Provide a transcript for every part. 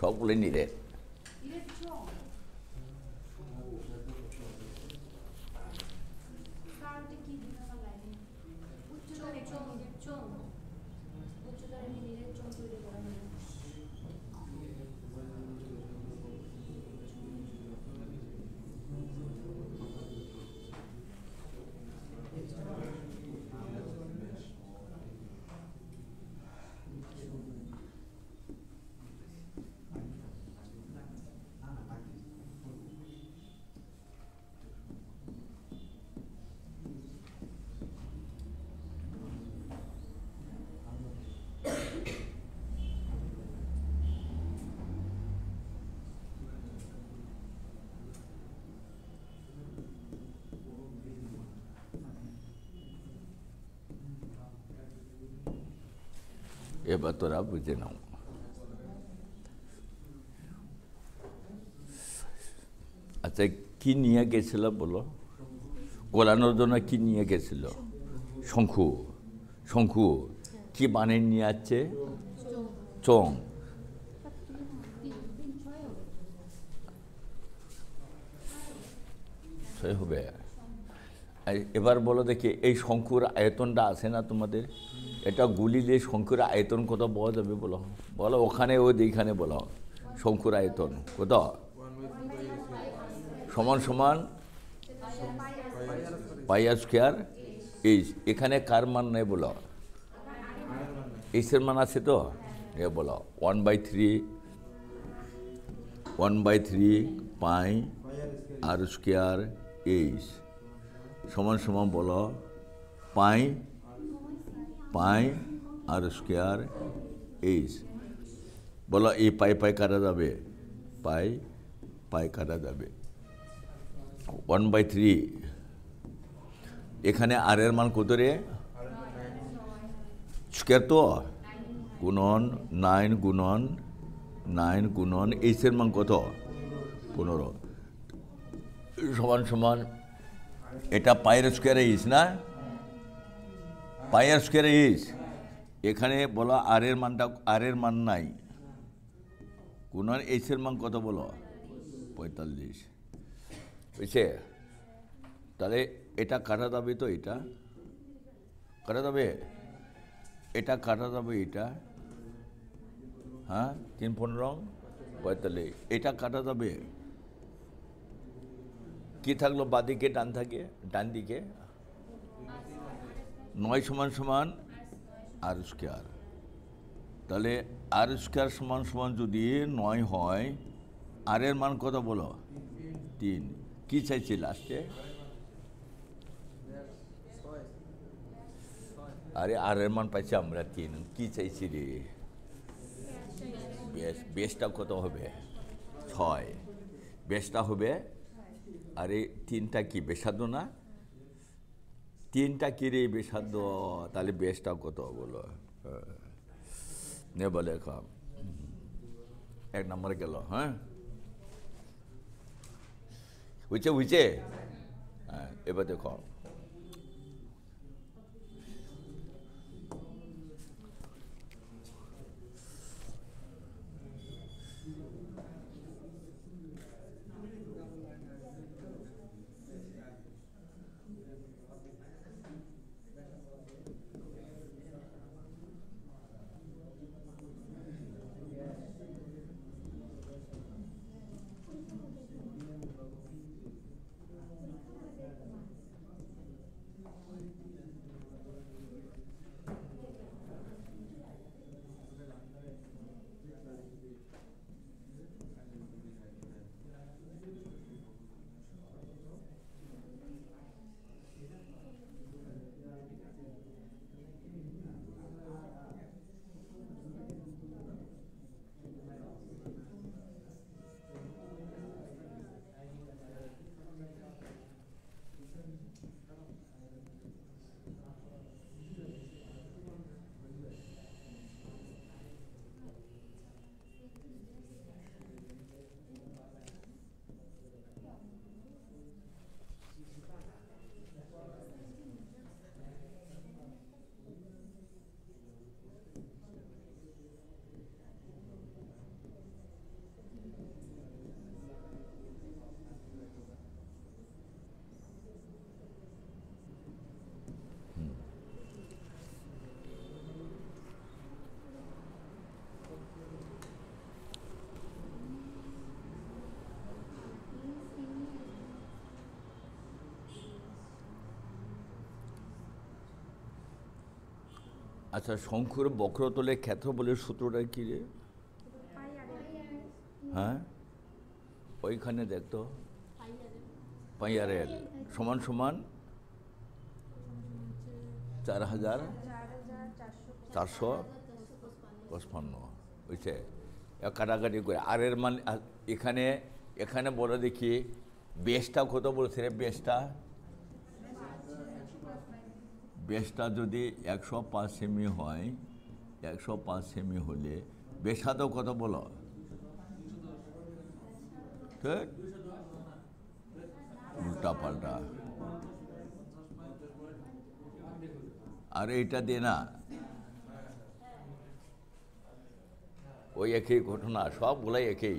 সকলে নিলেন এবার তোরা বুঝে নাও আচ্ছা কি নিয়ে গেছিল বলো গোলানোর জন্য কি নিয়ে গেছিল শঙ্খু শঙ্খু কি বানিয়ে নিয়ে আছে চং হবে এবার বলো দেখি এই শঙ্কুর আয়তনটা আছে না তোমাদের এটা গুলি দিয়ে শঙ্কুর আয়তন কোথাও বলা যাবে বলো বলো ওখানে ও দিইখানে বলো শঙ্কুর আয়তন কোথাও সমান সমান পাইয়া স্কোয়ার এইচ এখানে কার মান নেই বলো এইচের মান আছে তো এ বলো one by three one by three pi R square H সমান সমান বলো পাই পাই আর স্কোয়ার এইচ বলো এই পাই পাই কাটা যাবে পাই পাই কাটা যাবে ওয়ান বাই থ্রি এখানে আর এর মান কত রে স্কোয়ার তো গুণন নাইন গুণন নাইন গুণন এইচের মান কত পনেরো সমান সমান এটা পায়ের স্কোয়ার এইচ না পায়াস আর স্কোয়ার এখানে বলো আর এর মানটা আর এর মান নাই কোন এইচের মান কত বলো পঁয়তাল্লিশ বুঝছে তাহলে এটা কাটা যাবে তো এটা কাটা যাবে এটা কাটা যাবে এটা হ্যাঁ তিন পনেরো পঁয়তাল্লিশ এটা কাটা যাবে কি থাকলো বাদিকে ডান থাকে ডান দিকে নয় সমান সমান আর স্কোয়ার তাহলে আর স্কোয়ার সমান সমান যদি নয় হয় আর এর মান কত বলো তিন কি চাইছি লাস্টে আরে আর এর মান পাইছি আমরা তিন কি চাইছি রে বেশ বেশটা কত হবে ছয় বেশটা হবে আরে তিনটা কি বেসাদো না তিনটা কিরে বিষাদ্য তাহলে বেশটা কত বলো নে হ্যাঁ। বলে এক নম্বরে গেল হ্যাঁ বুঝছে বুঝছে হ্যাঁ এবার দেখো আচ্ছা শঙ্কুর বক্রতলে খ্যাত বলে সূত্রটা কী রে হ্যাঁ ওইখানে দেখতো পাইয়ারেল সমান সমান চার হাজার চারশো পঁচপান্ন বুঝছে কাটাকাটি করে আর এর মানে এখানে এখানে বলে দেখি বেশটা কত বলছে রে বেশটা বেশটা যদি একশো পাঁচ সেমি হয় একশো পাঁচ সেমি হলে তো কত বলো ঠিক উল্টা পাল্টা আর এইটা দিয়ে না ওই একই ঘটনা সবগুলাই একই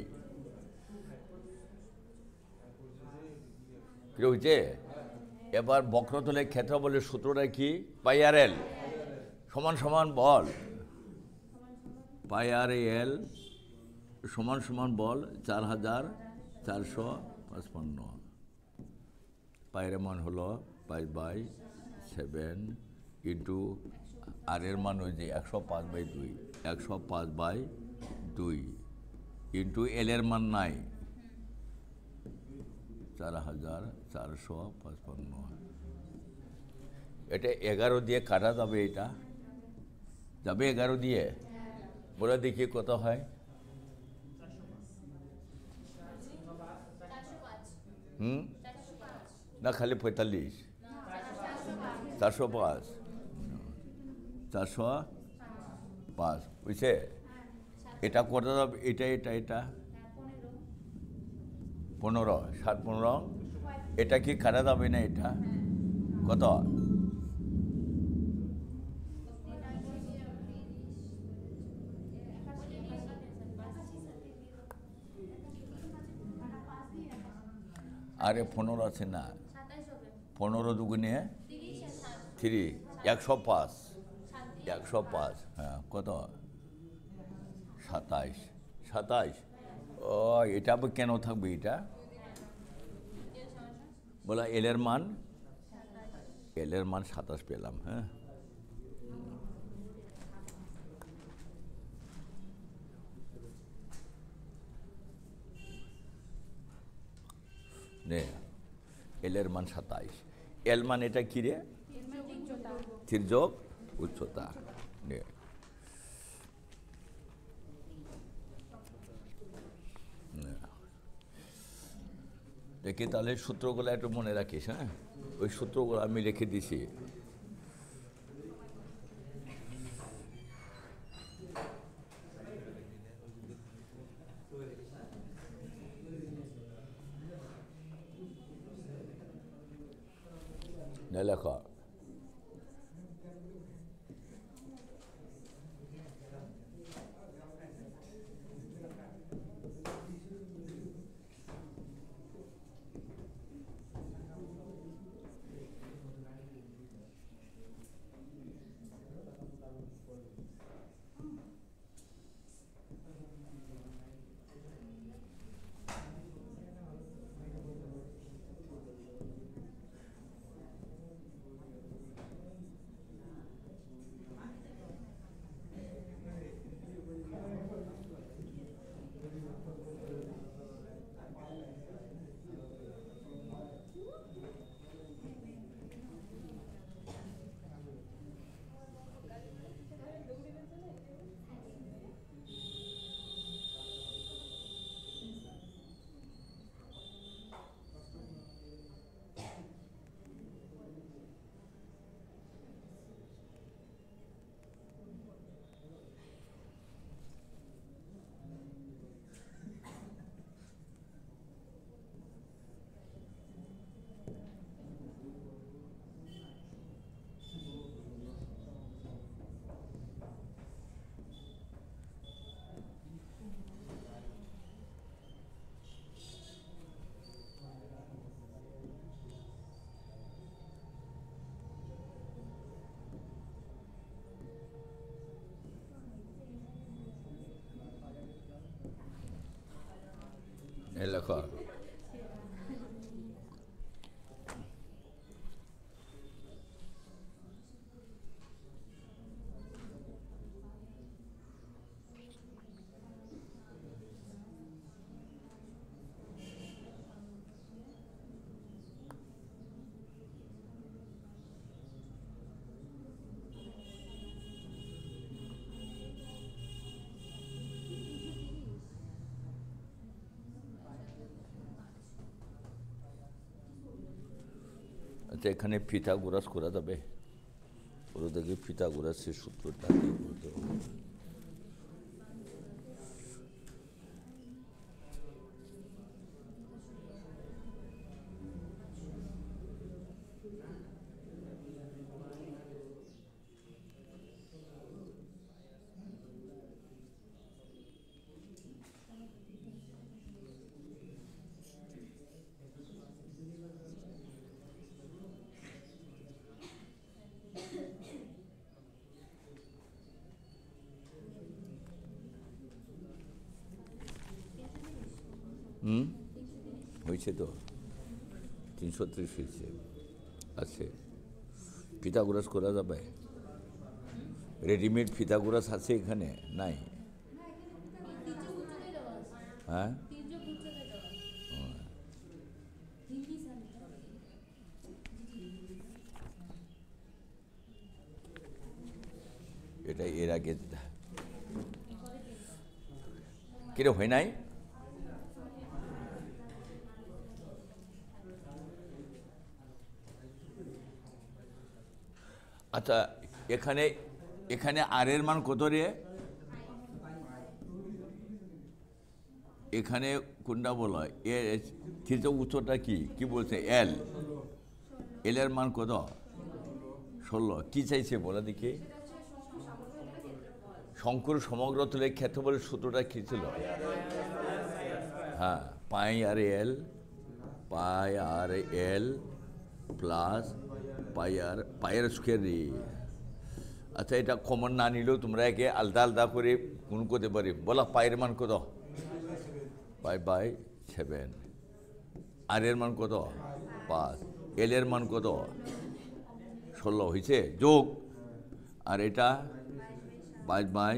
কেউ যে এবার বক্রতলে ক্ষেত্র বলে সূত্রটা কি পাই আর এল সমান সমান বল পাই আর এল সমান সমান বল চার হাজার চারশো পঁচপান্ন পায়ের মান হলো পাঁচ বাই সেভেন ইন্টু আর এর মান হয়েছে একশো পাঁচ বাই দুই একশো পাঁচ বাই দুই ইন্টু এলের মান নাই চার হাজার চারশো পঁচপন্ন এটা এগারো দিয়ে কাটা যাবে এটা যাবে এগারো দিয়ে বলে দেখি কত হয় হুম না খালি পঁয়তাল্লিশ চারশো পাঁচ চারশো পাঁচ বুঝছে এটা কত যাবে এটা এটা এটা পনেরো সাত পনেরো এটা কি কাটা যাবে না এটা কত আরে পনেরো আছে না পনেরো দুগুণে থ্রি একশো পাঁচ একশো পাঁচ হ্যাঁ কত সাতাইশ সাতাইশ এটা কেন থাকবে এটা বলা এলের মান এলের মান সাতাশ পেলাম হ্যাঁ এলের মান সাতাইশ এল মান এটা কিরে রে উচ্চতা নে দেখি তাহলে সূত্রগুলো একটু মনে রাখিস হ্যাঁ ওই সূত্রগুলো আমি রেখে দিছি en el acord. বলতে এখানে ফিতাগোরাস করা যাবে ওরা থেকে ফিতাগোরাসের সূত্রটা দিয়ে বলতে হবে হয়েছে তো তিনশো ত্রিশ হয়েছে আছে ফিতাগুরাস করা যাবে রেডিমেড ফিতাগুরাস আছে এখানে নাই হ্যাঁ এটা এর আগে কিরে হয় নাই আচ্ছা এখানে এখানে আর এর মান কত রে এখানে কোনটা বলো এ তৃতীয় উচ্চটা কি কি বলছে এল এল এর মান কত ষোলো কি চাইছে বলা দেখি শঙ্কর সমগ্র তুলে খ্যাত বলে সূত্রটা কি ছিল হ্যাঁ পাই আর এল পাই আর এল প্লাস পায়ার আর পায়ের স্কোয়ার রে আচ্ছা এটা কমন না নিলেও তোমরা একে আলাদা আলাদা করে কোন করতে পারি বলা পায়ের মান কত বাই বাই সেভেন আর এর মান কত পাঁচ এল এর মান কত ষোলো হয়েছে যোগ আর এটা পাঁচ বাই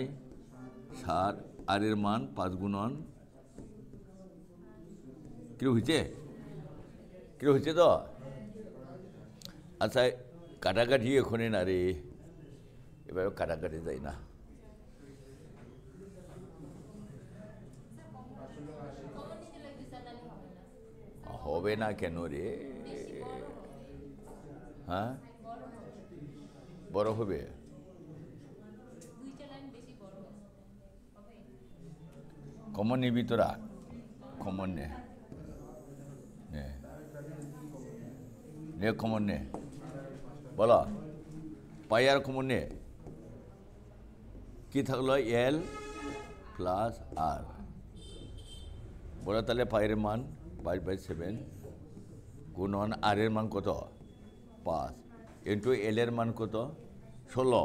সাত আর এর মান পাঁচ গুণন কি হয়েছে কি হয়েছে তো আচ্ছা কাটাকাটি এখনই না রে এবার কাটাকাটি যাই না হবে না কেন রে হ্যাঁ বড় হবে কমন নিবি তোরা কমন নে নে কমন নে বলো পাইয়ার কমনে কি থাকলো এল প্লাস আর বলো তাহলে পায়ের মান পাঁচ বাই সেভেন গুণন আর এর মান কত পাঁচ ইন্টু এল এর মান কত ষোলো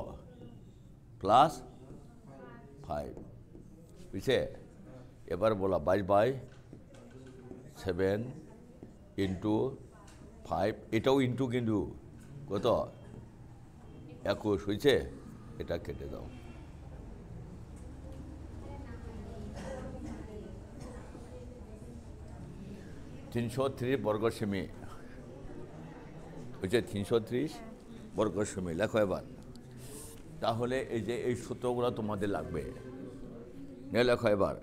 প্লাস ফাইভ বুঝছে এবার বলা বাইশ বাই সেভেন ইন্টু ফাইভ এটাও ইন্টু কিন্তু কত একুশ হয়েছে এটা কেটে দাও তিনশো ত্রিশ বর্গ সেমি হয়েছে তিনশো ত্রিশ বর্গ সেমি লেখো এবার তাহলে এই যে এই সূত্রগুলো তোমাদের লাগবে লেখো এবার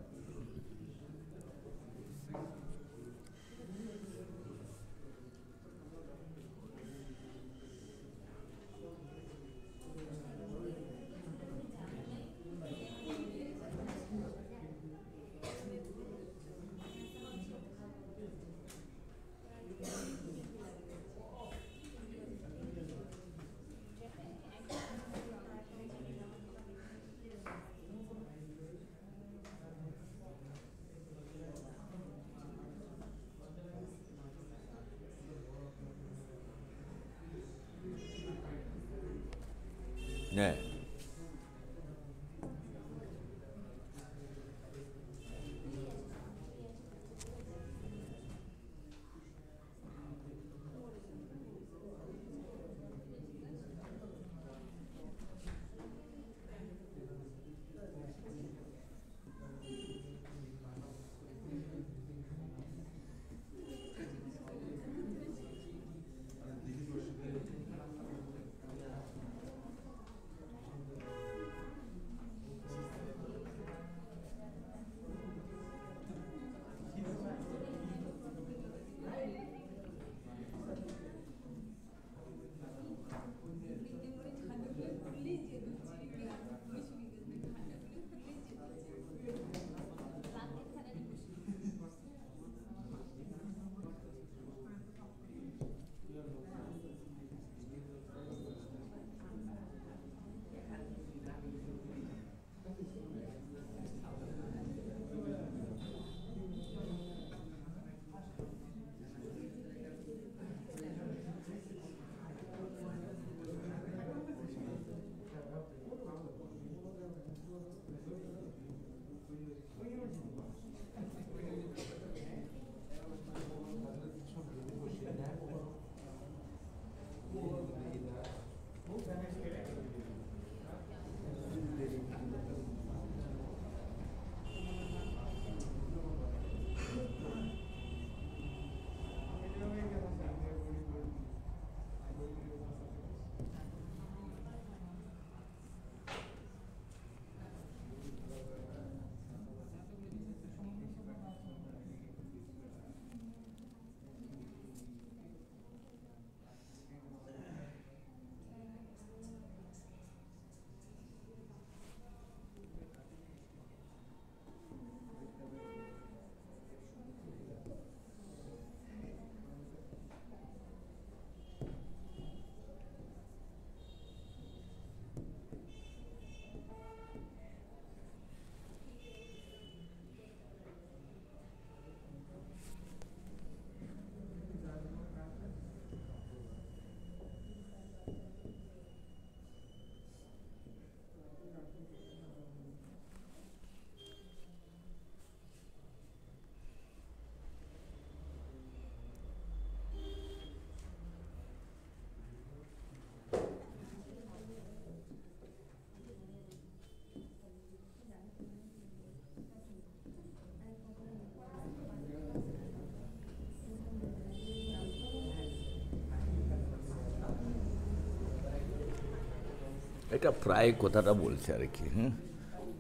এটা প্রায় কথাটা বলছে আর কি হ্যাঁ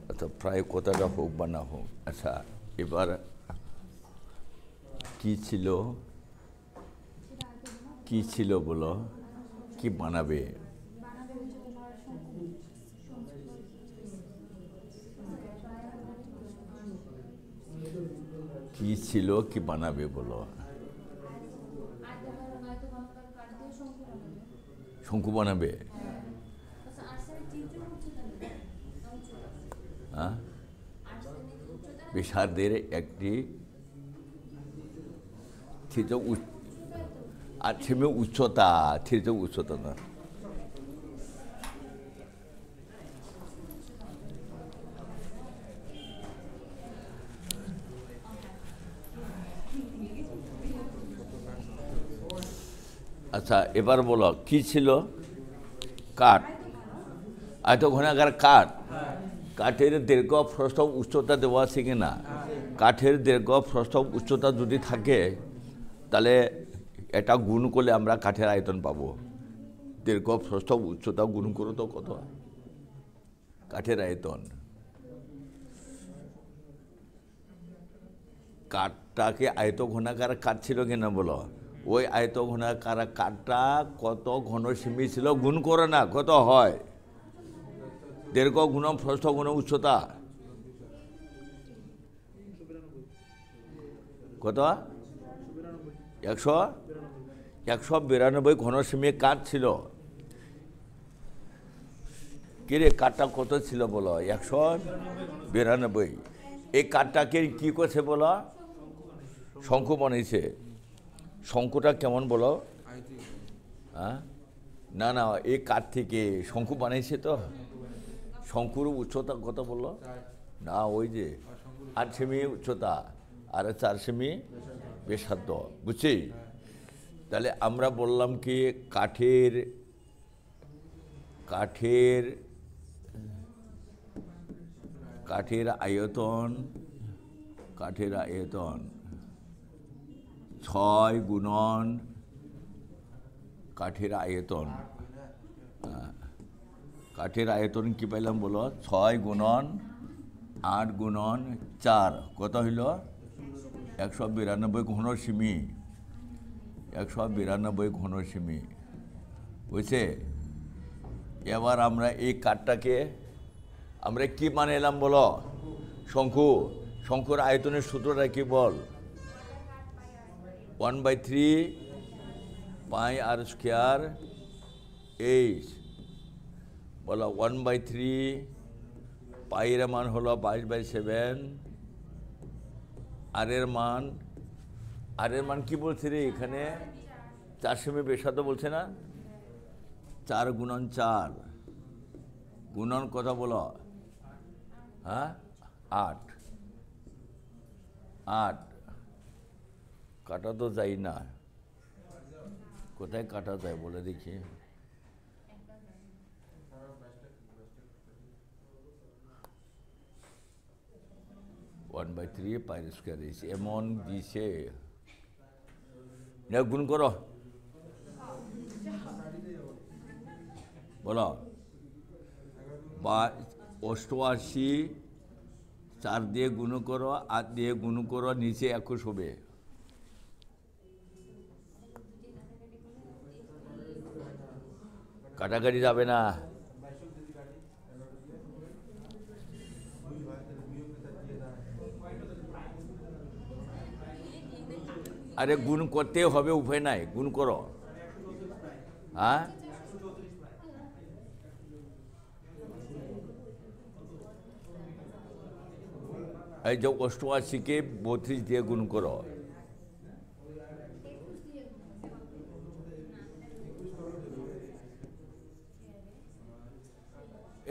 আচ্ছা প্রায় কথাটা হোক বা না হোক আচ্ছা এবার কি ছিল কি ছিল বলো কি বানাবে কি ছিল কি বানাবে বলো আচ্ছা, শঙ্কু বানাবে অফিসারদের একটি আর সেমে উচ্চতা ছিল উচ্চতা না আচ্ছা এবার বলো কি ছিল কাঠ আয়তঘনাকার কাঠ কাঠের দীর্ঘ প্রস্তাব উচ্চতা দেওয়া আছে কি না কাঠের দীর্ঘ প্রস্তাব উচ্চতা যদি থাকে তাহলে এটা গুণ করলে আমরা কাঠের আয়তন পাব দীর্ঘ প্রস্তাব উচ্চতা গুণ করো তো কত কাঠের আয়তন কাঠটাকে আয়ত ঘনাকার কাঠ ছিল কিনা বলো ওই আয়ত ঘনাকার কাঠটা কত ঘন সিমি ছিল গুণ করে না কত হয় দীর্ঘ গুণম ষষ্ঠ গুণ উচ্চতা কত একশো একশো বিরানব্বই ঘনসীমী কাঠ ছিল কিরে কাঠটা কত ছিল বলো একশো বিরানব্বই এই কাঠটাকে কী করছে বলো শঙ্কু বানিয়েছে শঙ্কুটা কেমন বলো হ্যাঁ না না এই কাঠ থেকে শঙ্কু বানিয়েছে তো শঙ্কুর উচ্চতা কত বললো না ওই যে আট সেমি উচ্চতা আর চার সেমি বেসাধ্য বুঝছি হ্যাঁ। তাহলে আমরা বললাম কি কাঠের কাঠের কাঠের আয়তন কাঠের আয়তন ছয় গুণন কাঠের আয়তন হ্যাঁ কাঠের আয়তন কী পাইলাম বলো ছয় গুণন আট গুণন চার কত হইল একশো বিরানব্বই ঘন সিমি একশো বিরানব্বই ঘন সিমি বুঝছে এবার আমরা এই কাঠটাকে আমরা কি মানে এলাম বলো শঙ্কু শঙ্কুর আয়তনের সূত্রটা কি বল one by three pi R square H বলা ওয়ান বাই থ্রি পাইয়ের মান হলো বাইশ বাই সেভেন আরের মান আরের মান কি বলছে রে এখানে চার সেমি বেসাতো বলছে না চার গুণন চার গুণন কথা বলো হ্যাঁ আট আট কাটা তো যাই না কোথায় কাটা যায় বলে দেখি one by three pine square is এমন দিছে না গুণ করো বলো বা অষ্টআশি চার দিয়ে গুণ করো আট দিয়ে গুণ করো নিচে একুশ হবে কাটাকাটি যাবে না আরে গুণ করতে হবে উভয় নাই গুণ করো হ্যাঁ এই যে অষ্টআশিকে বত্রিশ দিয়ে গুণ করো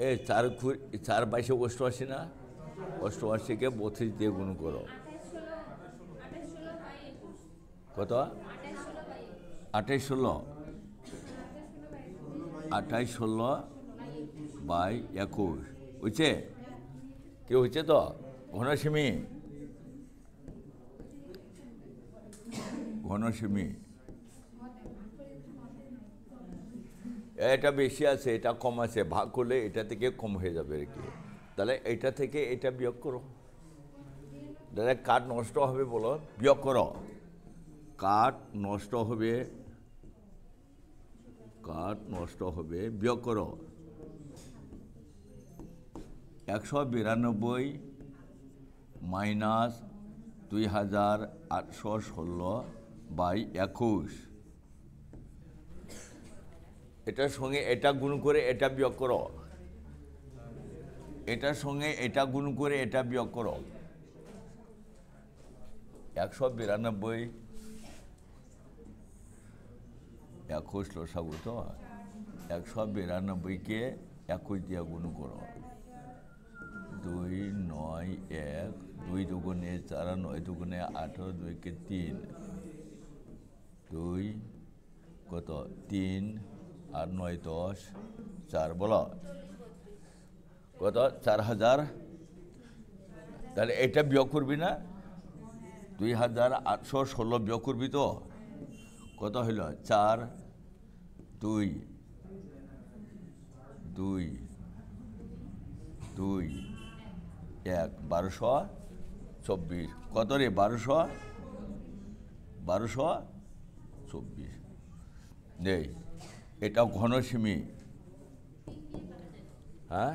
এ চার চার বাইশে অষ্টআশি না অষ্টআশিকে বত্রিশ দিয়ে গুণ করো কত আঠাইশ ষোলো আঠাইশ ষোলো বাই একুশ হয়েছে কেউ হয়েছে তো ঘনসীমি ঘনসীমি এটা বেশি আছে এটা কম আছে ভাগ করলে এটা থেকে কম হয়ে যাবে আর কি তাহলে এটা থেকে এটা বিয়োগ করো তাহলে কাঠ নষ্ট হবে বলো বিয়োগ করো কাঠ নষ্ট হবে কাঠ নষ্ট হবে বিয়োগ একশো বিরানব্বই মাইনাস দুই হাজার আটশো ষোলো বাই একুশ এটার সঙ্গে এটা গুণ করে এটা বিয়োগ কর এটার সঙ্গে এটা গুণ করে এটা বিয়োগ কর একশো বিরানব্বই একুশ লসাগুত একশো বিরানব্বইকে একুশ দিয়ে গুণ করো দুই নয় এক দুই দুগুণে চার নয় দুগুণে আঠেরো দুইকে তিন দুই কত তিন আর নয় দশ চার বল কত চার হাজার তাহলে এটা বিয়োগ করবি না দুই হাজার আটশো ষোলো বিয়োগ করবি তো কত হইল চার দুই দুই দুই এক বারোশো চব্বিশ কত রে বারোশো বারোশো চব্বিশ নেই এটা ঘনসীমি হ্যাঁ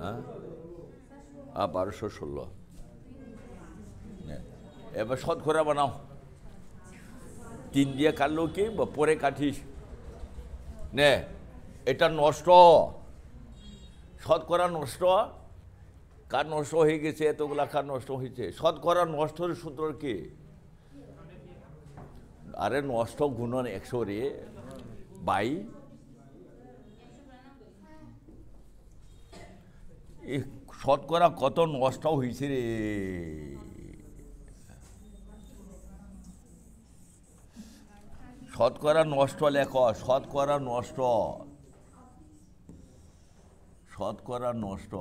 হ্যাঁ বারোশো ষোলো এবার শতকরা বানাও তিন দিয়ে কাটলো কি পরে কাটিস নে এটা নষ্ট শতকরা নষ্ট কার নষ্ট হয়ে গেছে এতগুলা কার নষ্ট হয়েছে শতকরা নষ্টর সূত্র কি আরে নষ্ট গুণন একশো রে বাই এ শতকরা কত নষ্ট হয়েছে রে শতকরা নষ্ট লেখ শতকরা নষ্ট শতকরা নষ্ট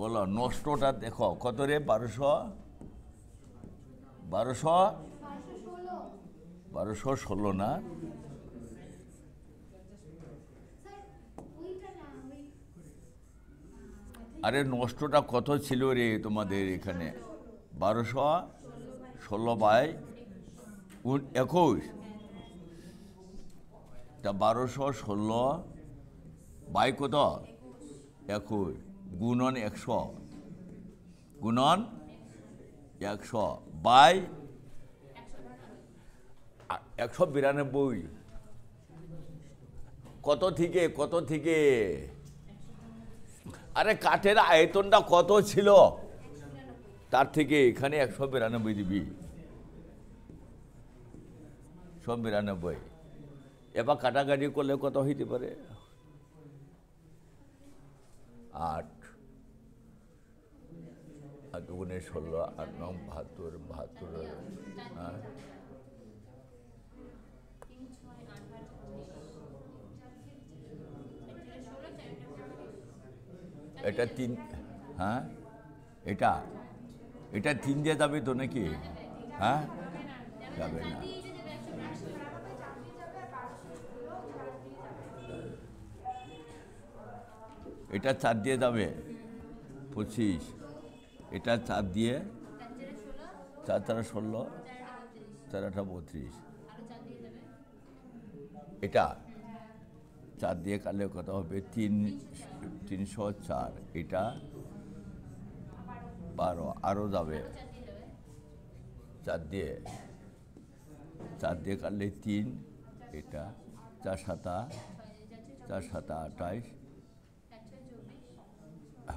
বলো নষ্টটা দেখো কত রে বারোশো বারোশো বারোশো ষোলো না আরে নষ্টটা কত ছিল রে তোমাদের এখানে বারোশো ষোলো বাই একুশ তা বারোশো ষোলো বাই কত একুশ গুণন একশো গুণন একশো বাই একশো বিরানব্বই কত থেকে কত থেকে আরে কাঠের আয়তনটা কত ছিল তার থেকে এখানে একশো বিরানব্বই দিবি সব বিরানব্বই এবার কাটাকাটি করলে কত হইতে পারে আট আট গুণে ষোলো আট নং বাহাত্তর বাহাত্তর এটা তিন হ্যাঁ এটা এটা তিন দিয়ে যাবে তো নাকি হ্যাঁ যাবে না এটা চার দিয়ে যাবে পঁচিশ এটা চার দিয়ে চার তারা ষোলো চার আঠা বত্রিশ এটা চার দিয়ে কালে কথা হবে তিন তিনশো চার এটা বারো আরও যাবে চার দিয়ে চার দিয়ে কাটলে তিন এটা চার সাতা চার সাতা আঠাইশ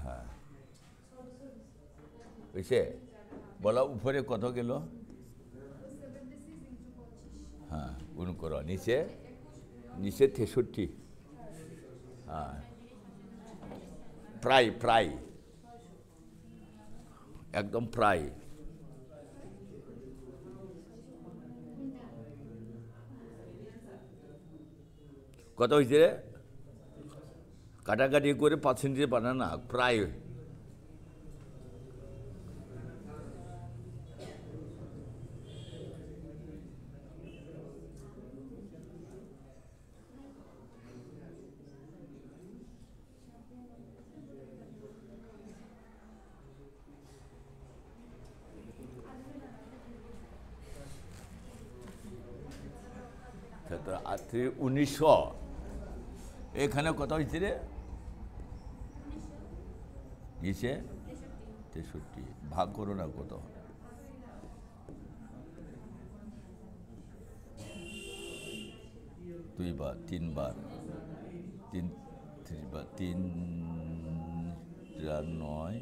হ্যাঁ বুঝছে বলা উপরে কত গেল হ্যাঁ গুণ করো নিচে নিচে তেষট্টি হ্যাঁ প্রায় প্রায় একদম প্রায় কত হয়েছে কাটাকাটি করে পার্সেন্টেজ বানানা প্রায় যে উনিশশো এখানে কত হয়েছে রে নিচে তেষট্টি ভাগ করো না কত দুই বার তিন বার তিন চার নয়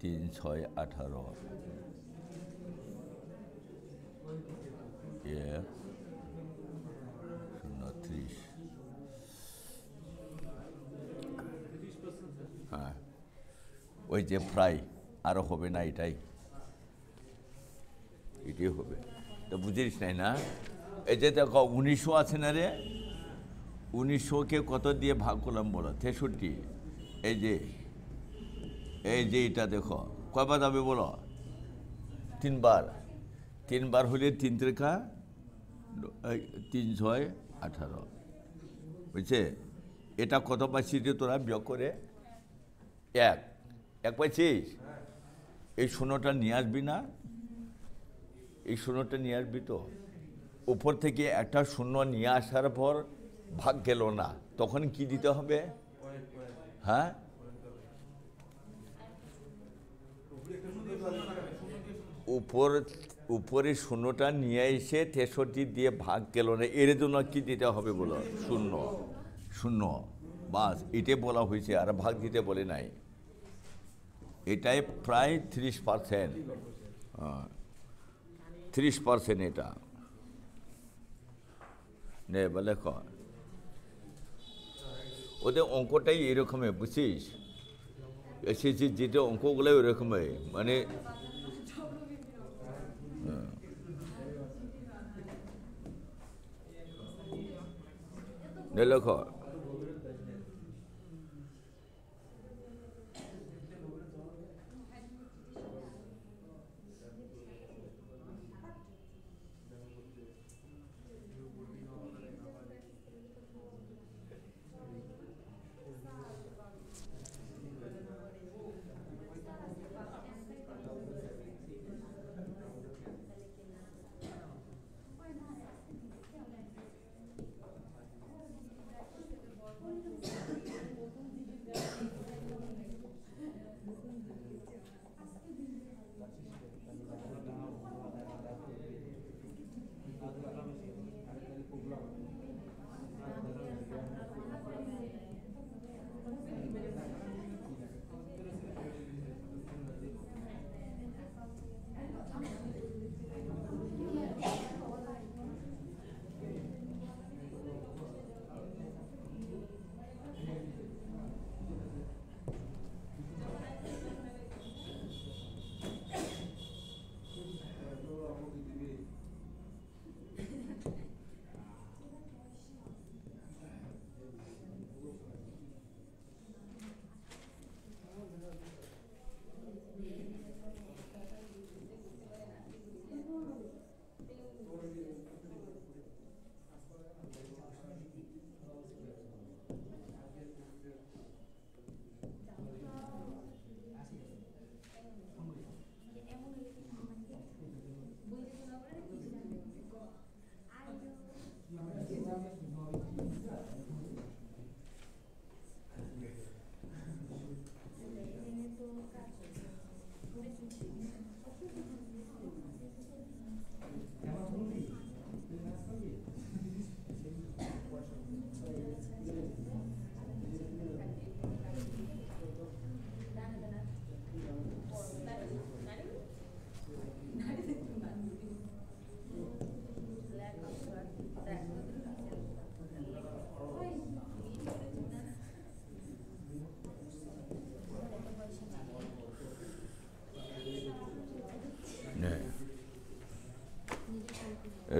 তিন ছয় আঠারো এক হ্যাঁ ওই যে ফ্রাই আরও হবে না এটাই এটাই হবে তো বুঝিস নাই না এই যে দেখো উনিশশো আছে না রে উনিশশোকে কত দিয়ে ভাগ করলাম বলো তেষট্টি এই যে এই যে এটা দেখো কয়বার যাবে বলো তিনবার তিনবার হলে তিন ত্রিকা তিন ছয় আঠারো বুঝছে এটা কত পাচ্ছি তোরা বিয়োগ করে এক এক পাইছিস এই সোনাটা নিয়ে আসবি না এই সোনাটা নিয়ে আসবি তো উপর থেকে একটা শূন্য নিয়ে আসার পর ভাগ গেল না তখন কি দিতে হবে হ্যাঁ উপর উপরে শূন্যটা নিয়ে এসে তেষট্টি দিয়ে ভাগ গেল না এর জন্য কি দিতে হবে বলো শূন্য শূন্য বাস এটা বলা হয়েছে আর ভাগ দিতে বলে নাই এটা এক প্রাই 3% 3% এটা নে ব্যলেખો ওদে অংকটাই এরকমে বুসিস এসজি যেটো অংক গলাই এরকমে মানে নে ব্যলেખો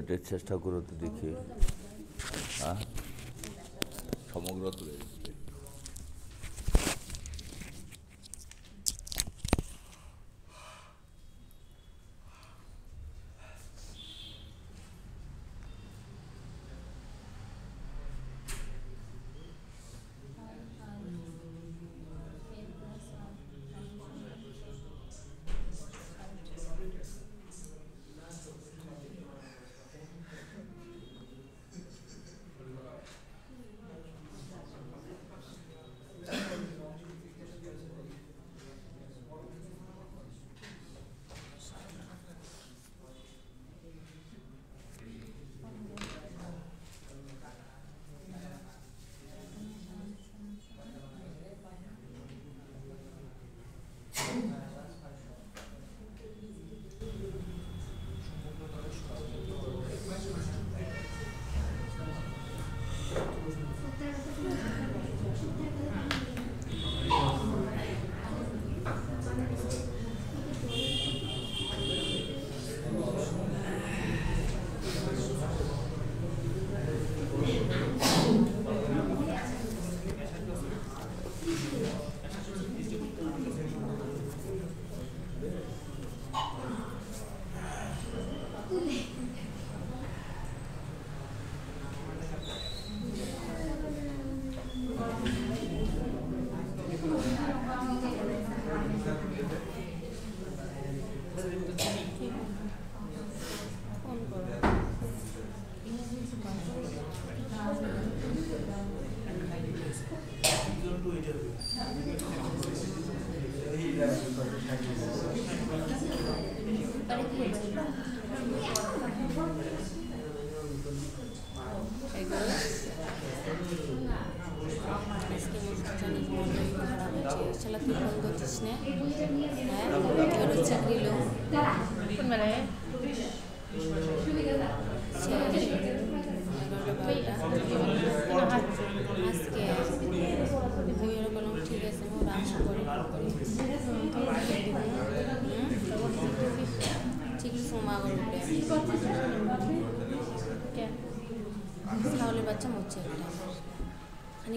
এটা চেষ্টা করো তো দেখি হ্যাঁ সমগ্র তুলে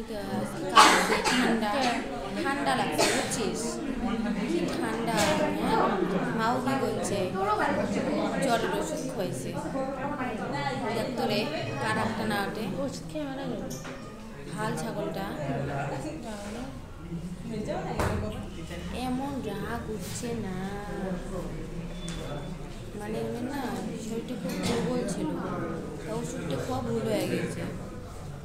কাশি ঠান্ডা ঠান্ডা লাগছে বুঝছিস কি ঠান্ডা মাও কি বলছে জ্বরের ওষুধ খুঁজছে তোরে কার না ওঠে ওষুধ খেয়ে মারা ভাল ছাগলটা এমন রাগ উঠছে না মানে না শরীরটা খুব দুর্বল ছিল তা ওষুধটা খুব ভুল হয়ে গেছে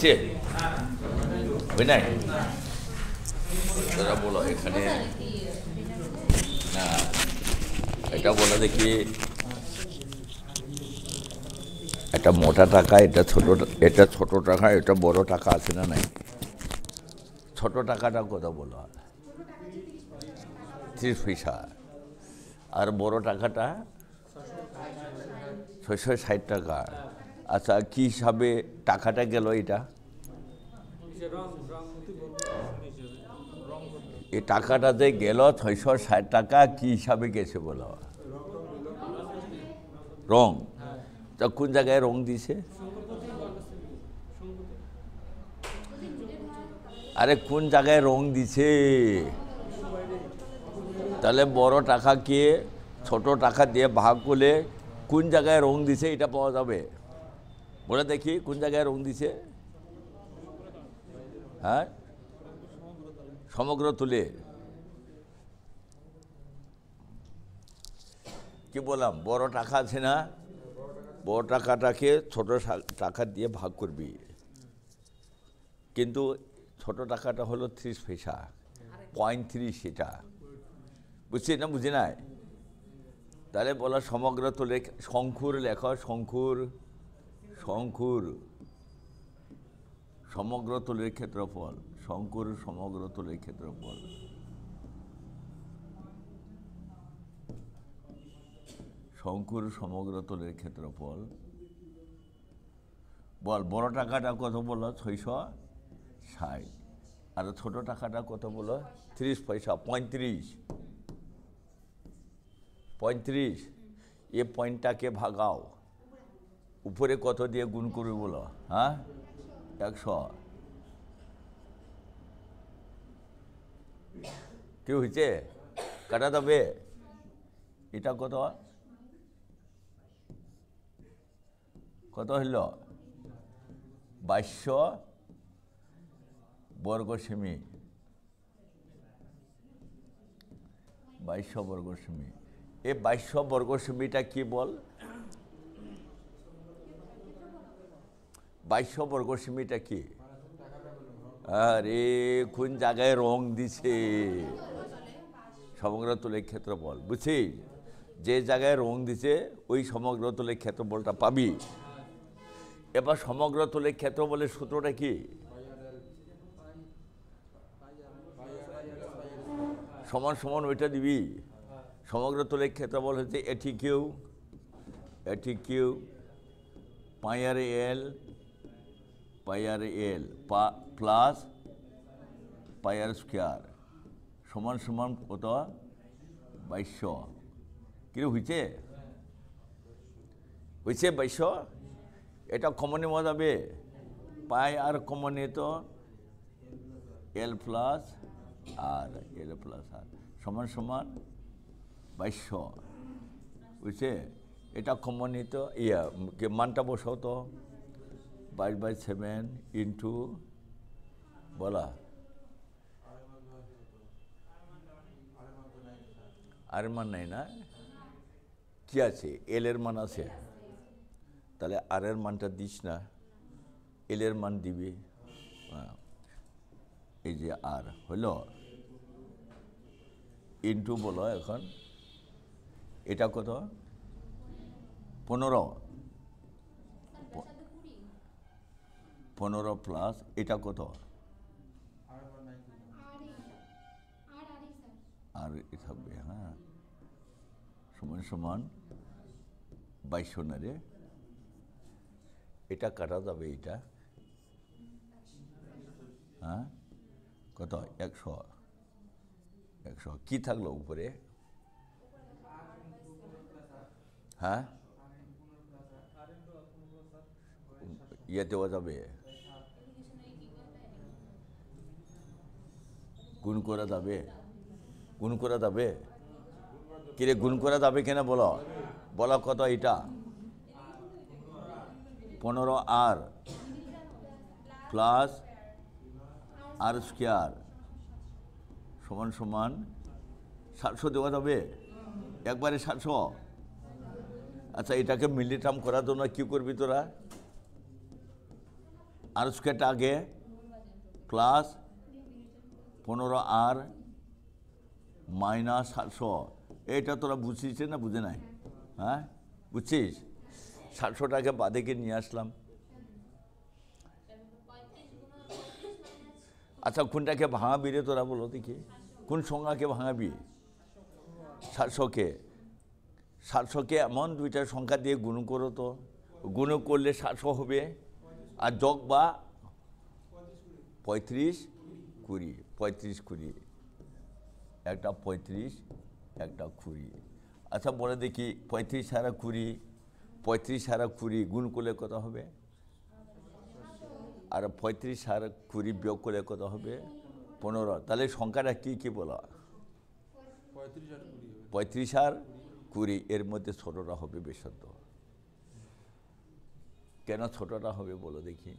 হয়েছে হয় নাই তারা বলো এখানে না এটা বলো দেখি এটা মোটা টাকা এটা ছোট এটা ছোট টাকা এটা বড় টাকা আছে না নাই ছোট টাকাটা কথা বলো ত্রিশ পয়সা আর বড় টাকাটা ছয়শো ষাট টাকা আচ্ছা কি হিসাবে টাকাটা গেল এটা এই টাকাটাতে গেল ছয়শো ষাট টাকা কী হিসাবে গেছে বলা রং তা কোন জায়গায় রং দিছে আরে কোন জায়গায় রং দিছে তাহলে বড় টাকা কে ছোট টাকা দিয়ে ভাগ করলে কোন জায়গায় রং দিছে এটা পাওয়া যাবে বলে দেখি কোন জায়গায় রং দিছে হ্যাঁ সমগ্র তুলে কি বললাম বড় টাকা আছে না বড় টাকাটাকে ছোট টাকা দিয়ে ভাগ করবি কিন্তু ছোট টাকাটা হলো ত্রিশ পয়সা পয়েন্ট থ্রি সেটা বুঝছি না বুঝি নাই তাহলে বলা সমগ্র লেখ শঙ্কুর লেখ শঙ্কুর শঙ্কুর সমগ্রতলের ক্ষেত্রফল শঙ্কুর সমগ্রতলের ক্ষেত্রফল শঙ্কুর সমগ্রতলের ক্ষেত্রফল বল বড় টাকাটা কত বলো ছয়শো ষাট আর ছোট টাকাটা কত বলো ত্রিশ পয়সা পঁয়ত্রিশ পঁয়ত্রিশ এ পয়েন্টটাকে ভাগাও উপরে কত দিয়ে গুণ করবে বলো হ্যাঁ একশো কি হয়েছে কাটা দেবে এটা কত কত হইল বাইশ বর্গ সেমি বাইশ বর্গ সেমি এই বাইশ বর্গ সেমিটা কি বল বাইশশো বর্গসীমিটা কি আরে কোন জায়গায় রং দিছে সমগ্র ক্ষেত্র ক্ষেত্রফল বুঝছিস যে জায়গায় রং দিছে ওই সমগ্র ক্ষেত্র ক্ষেত্রফলটা পাবি এবার সমগ্র ক্ষেত্র ক্ষেত্রফলের সূত্রটা কি সমান সমান ওইটা দিবি সমগ্র ক্ষেত্র ক্ষেত্রফল হচ্ছে এটি কিউ এটি কিউ পাঁয়ারে এল পাই আর এল পা প্লাস পাই আর স্কোয়ার সমান সমান কত বাইশ কিরে হয়েছে হয়েছে বাইশ এটা কমনে মত যাবে পাই আর কমনে তো এল প্লাস আর এল প্লাস আর সমান সমান বাইশ বুঝছে এটা কমনে তো ইয়া মানটা বসাও তো ফাইভ বাই সেভেন ইন্টু বলা আর মান নাই না কি আছে এল এর মান আছে তাহলে আর এর মানটা দিস না এল এর মান দিবি হ্যাঁ। এই যে আর হইল ইন্টু বলো এখন এটা কত পনেরো পনেরো প্লাস এটা কত আর থাকবে হ্যাঁ সমান সমান বাইশশো না রে এটা কাটা যাবে এটা হ্যাঁ কত একশো একশো কি থাকলো উপরে হ্যাঁ ইয়ে দেওয়া যাবে গুণ করা যাবে গুণ করা যাবে কিরে গুণ করা যাবে কিনা বলো বলো কত এটা পনেরো আর প্লাস আর স্কোয়ার সমান সমান সাতশো দেওয়া যাবে একবারে সাতশো আচ্ছা এটাকে মিলি টার্ম করার জন্য কী করবি তোরা আর স্কোয়ারটা আগে প্লাস পনেরো আর মাইনাস সাতশো এটা তোরা বুঝিস না বুঝে নাই হ্যাঁ বুঝছিস সাতশো টাকা বাদে কে নিয়ে আসলাম আচ্ছা কোনটাকে ভাঙাবি রে তোরা বলো দেখি কোন সংখ্যাকে ভাঙাবি সাতশোকে সাতশোকে এমন দুইটা সংখ্যা দিয়ে গুণ করো তো গুণ করলে সাতশো হবে আর যোগ বা পঁয়ত্রিশ কুড়ি পঁয়ত্রিশ কুড়ি একটা পঁয়ত্রিশ একটা খুঁড়িয়ে আচ্ছা বলে দেখি পঁয়ত্রিশ সারা কুড়ি পঁয়ত্রিশ সারা কুড়ি গুণ করলে কত হবে আর পঁয়ত্রিশ হারা কুড়ি বিয়োগ করলে কত হবে পনেরো তাহলে সংখ্যাটা কী কী বলা পঁয়ত্রিশ আর কুড়ি এর মধ্যে ছোটোটা হবে বেশ কেন ছোটোটা হবে বলো দেখি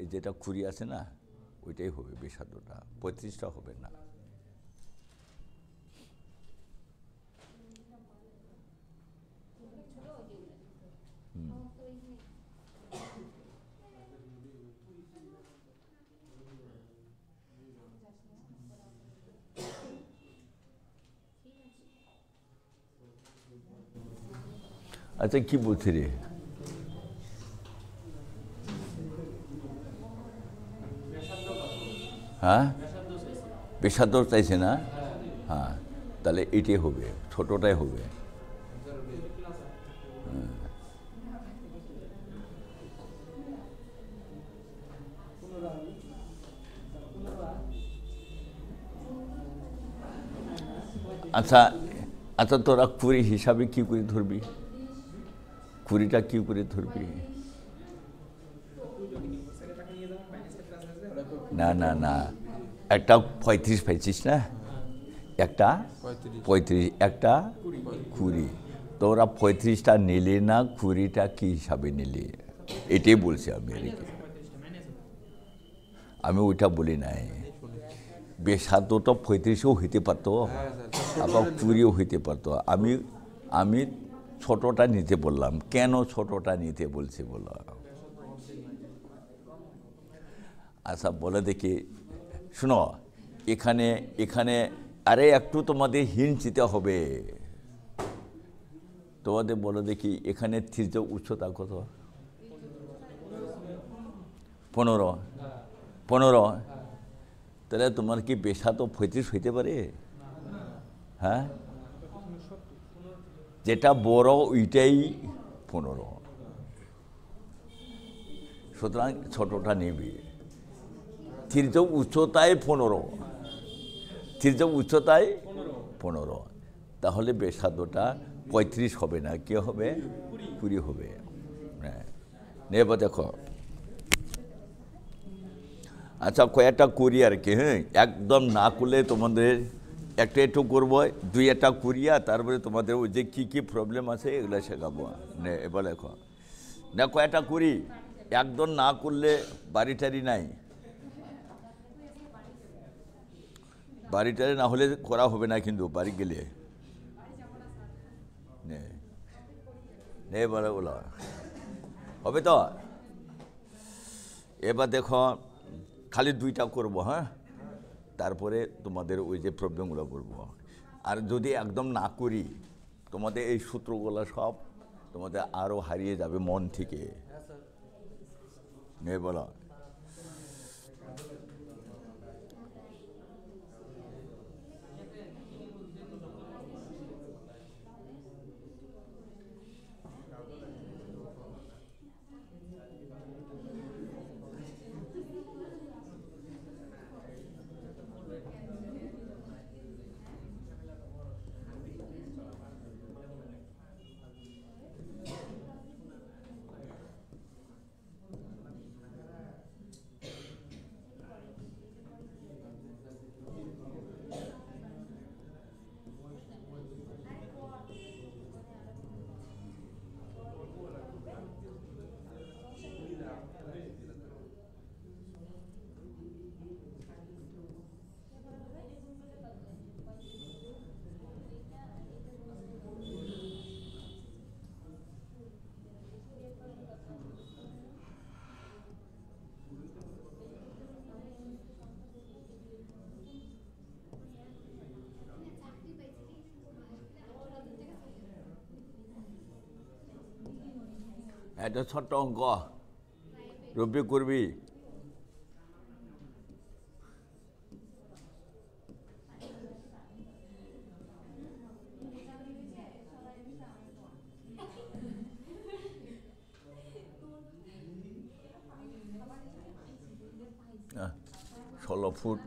এই যেটা খুরি আছে না ওইটাই হবে বিষাদটা পঁয়ত্রিশটা হবে না আচ্ছা কি বলছি রে হ্যাঁ পেশাদও চাইছে না হ্যাঁ তাহলে এটি হবে ছোটোটাই হবে আচ্ছা আচ্ছা তোরা কুড়ি হিসাবে কি করে ধরবি কুড়িটা কি করে ধরবি না না না একটা পঁয়ত্রিশ পাইছিস না একটা পঁয়ত্রিশ একটা কুড়ি তো ওরা পঁয়ত্রিশটা নিলে না কুড়িটা কি হিসাবে নিলে এটাই বলছি আমি আর কি আমি ওইটা বলি নাই তো পঁয়ত্রিশও হইতে পারত হ্যাঁ, হ্যাঁ, হ্যাঁ। আবার কুড়িও হইতে পারত আমি আমি ছোটটা নিতে বললাম কেন ছোটটা নিতে বলছি বললাম আচ্ছা বলে দেখি শোনো এখানে এখানে আরে একটু তোমাদের হিনচিতে হবে তোমাদের বলে দেখি এখানে তীর্য উচ্চতা কত পনেরো পনেরো তাহলে তোমার কি পেশা তো পঁয়ত্রিশ হইতে পারে হ্যাঁ যেটা বড় ওইটাই পনেরো সুতরাং ছোটটা নেবে তীর্যক উচ্চতায় পনেরো তীর্যক উচ্চতায় পনেরো তাহলে বেসাদটা পঁয়ত্রিশ হবে না কে হবে কুড়ি হবে হ্যাঁ এবার দেখো আচ্ছা কয়েকটা করি আর কি হ্যাঁ একদম না করলে তোমাদের একটা একটু করবো দুই একটা করিয়া তারপরে তোমাদের ওই যে কী কী প্রবলেম আছে এগুলো শেখাবো নে এবার দেখো না কয়েকটা করি একদম না করলে বাড়ি টাড়ি নাই বাড়িটারে না হলে করা হবে না কিন্তু বাড়ি গেলে বলো হবে তো এবার দেখো খালি দুইটা করব হ্যাঁ তারপরে তোমাদের ওই যে প্রবলেমগুলো করবো আর যদি একদম না করি তোমাদের এই সূত্রগুলো সব তোমাদের আরও হারিয়ে যাবে মন থেকে হ্যাঁ, নেই বলো একটা ছোট্ট অঙ্ক রব্বি করবি ষোলো ফুট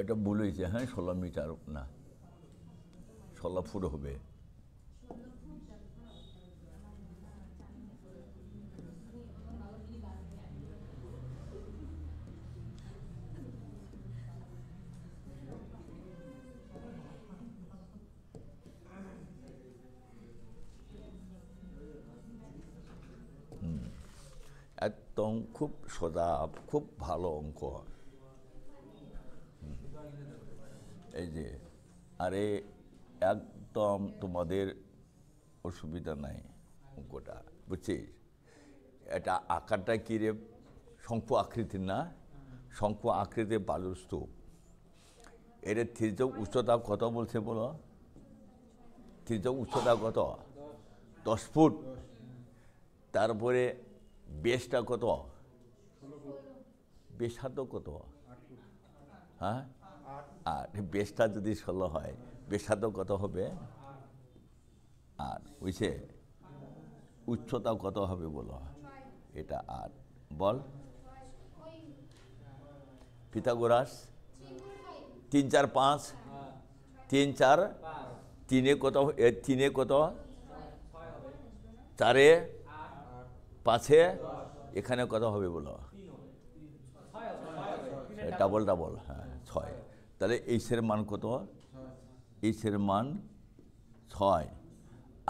এটা বলেছে হ্যাঁ ষোলো মিটার না ষোলো ফুট হবে সদা খুব ভালো অঙ্ক এই যে আরে একদম তোমাদের অসুবিধা নাই অঙ্কটা বুঝছিস এটা আকারটা কিরে রে শঙ্কু আকৃতির না শঙ্কু আকৃতির বালুর স্তূপ এটা তীর্যক উচ্চতা কত বলছে বলো তীর্যক উচ্চতা কত দশ ফুট তারপরে বেশটা কত বেসাটো কত হ্যাঁ আর বেশটা যদি ষোলো হয় বেসাটো কত হবে আর বুঝছে উচ্চতা কত হবে বলো এটা আর বল পিতাগোরাস তিন চার পাঁচ তিন চার তিনে কত তিনে কত চারে পাঁচে এখানে কত হবে বলো ডাবল ডাবল হ্যাঁ ছয় তাহলে এইসের মান কত এইসের মান ছয়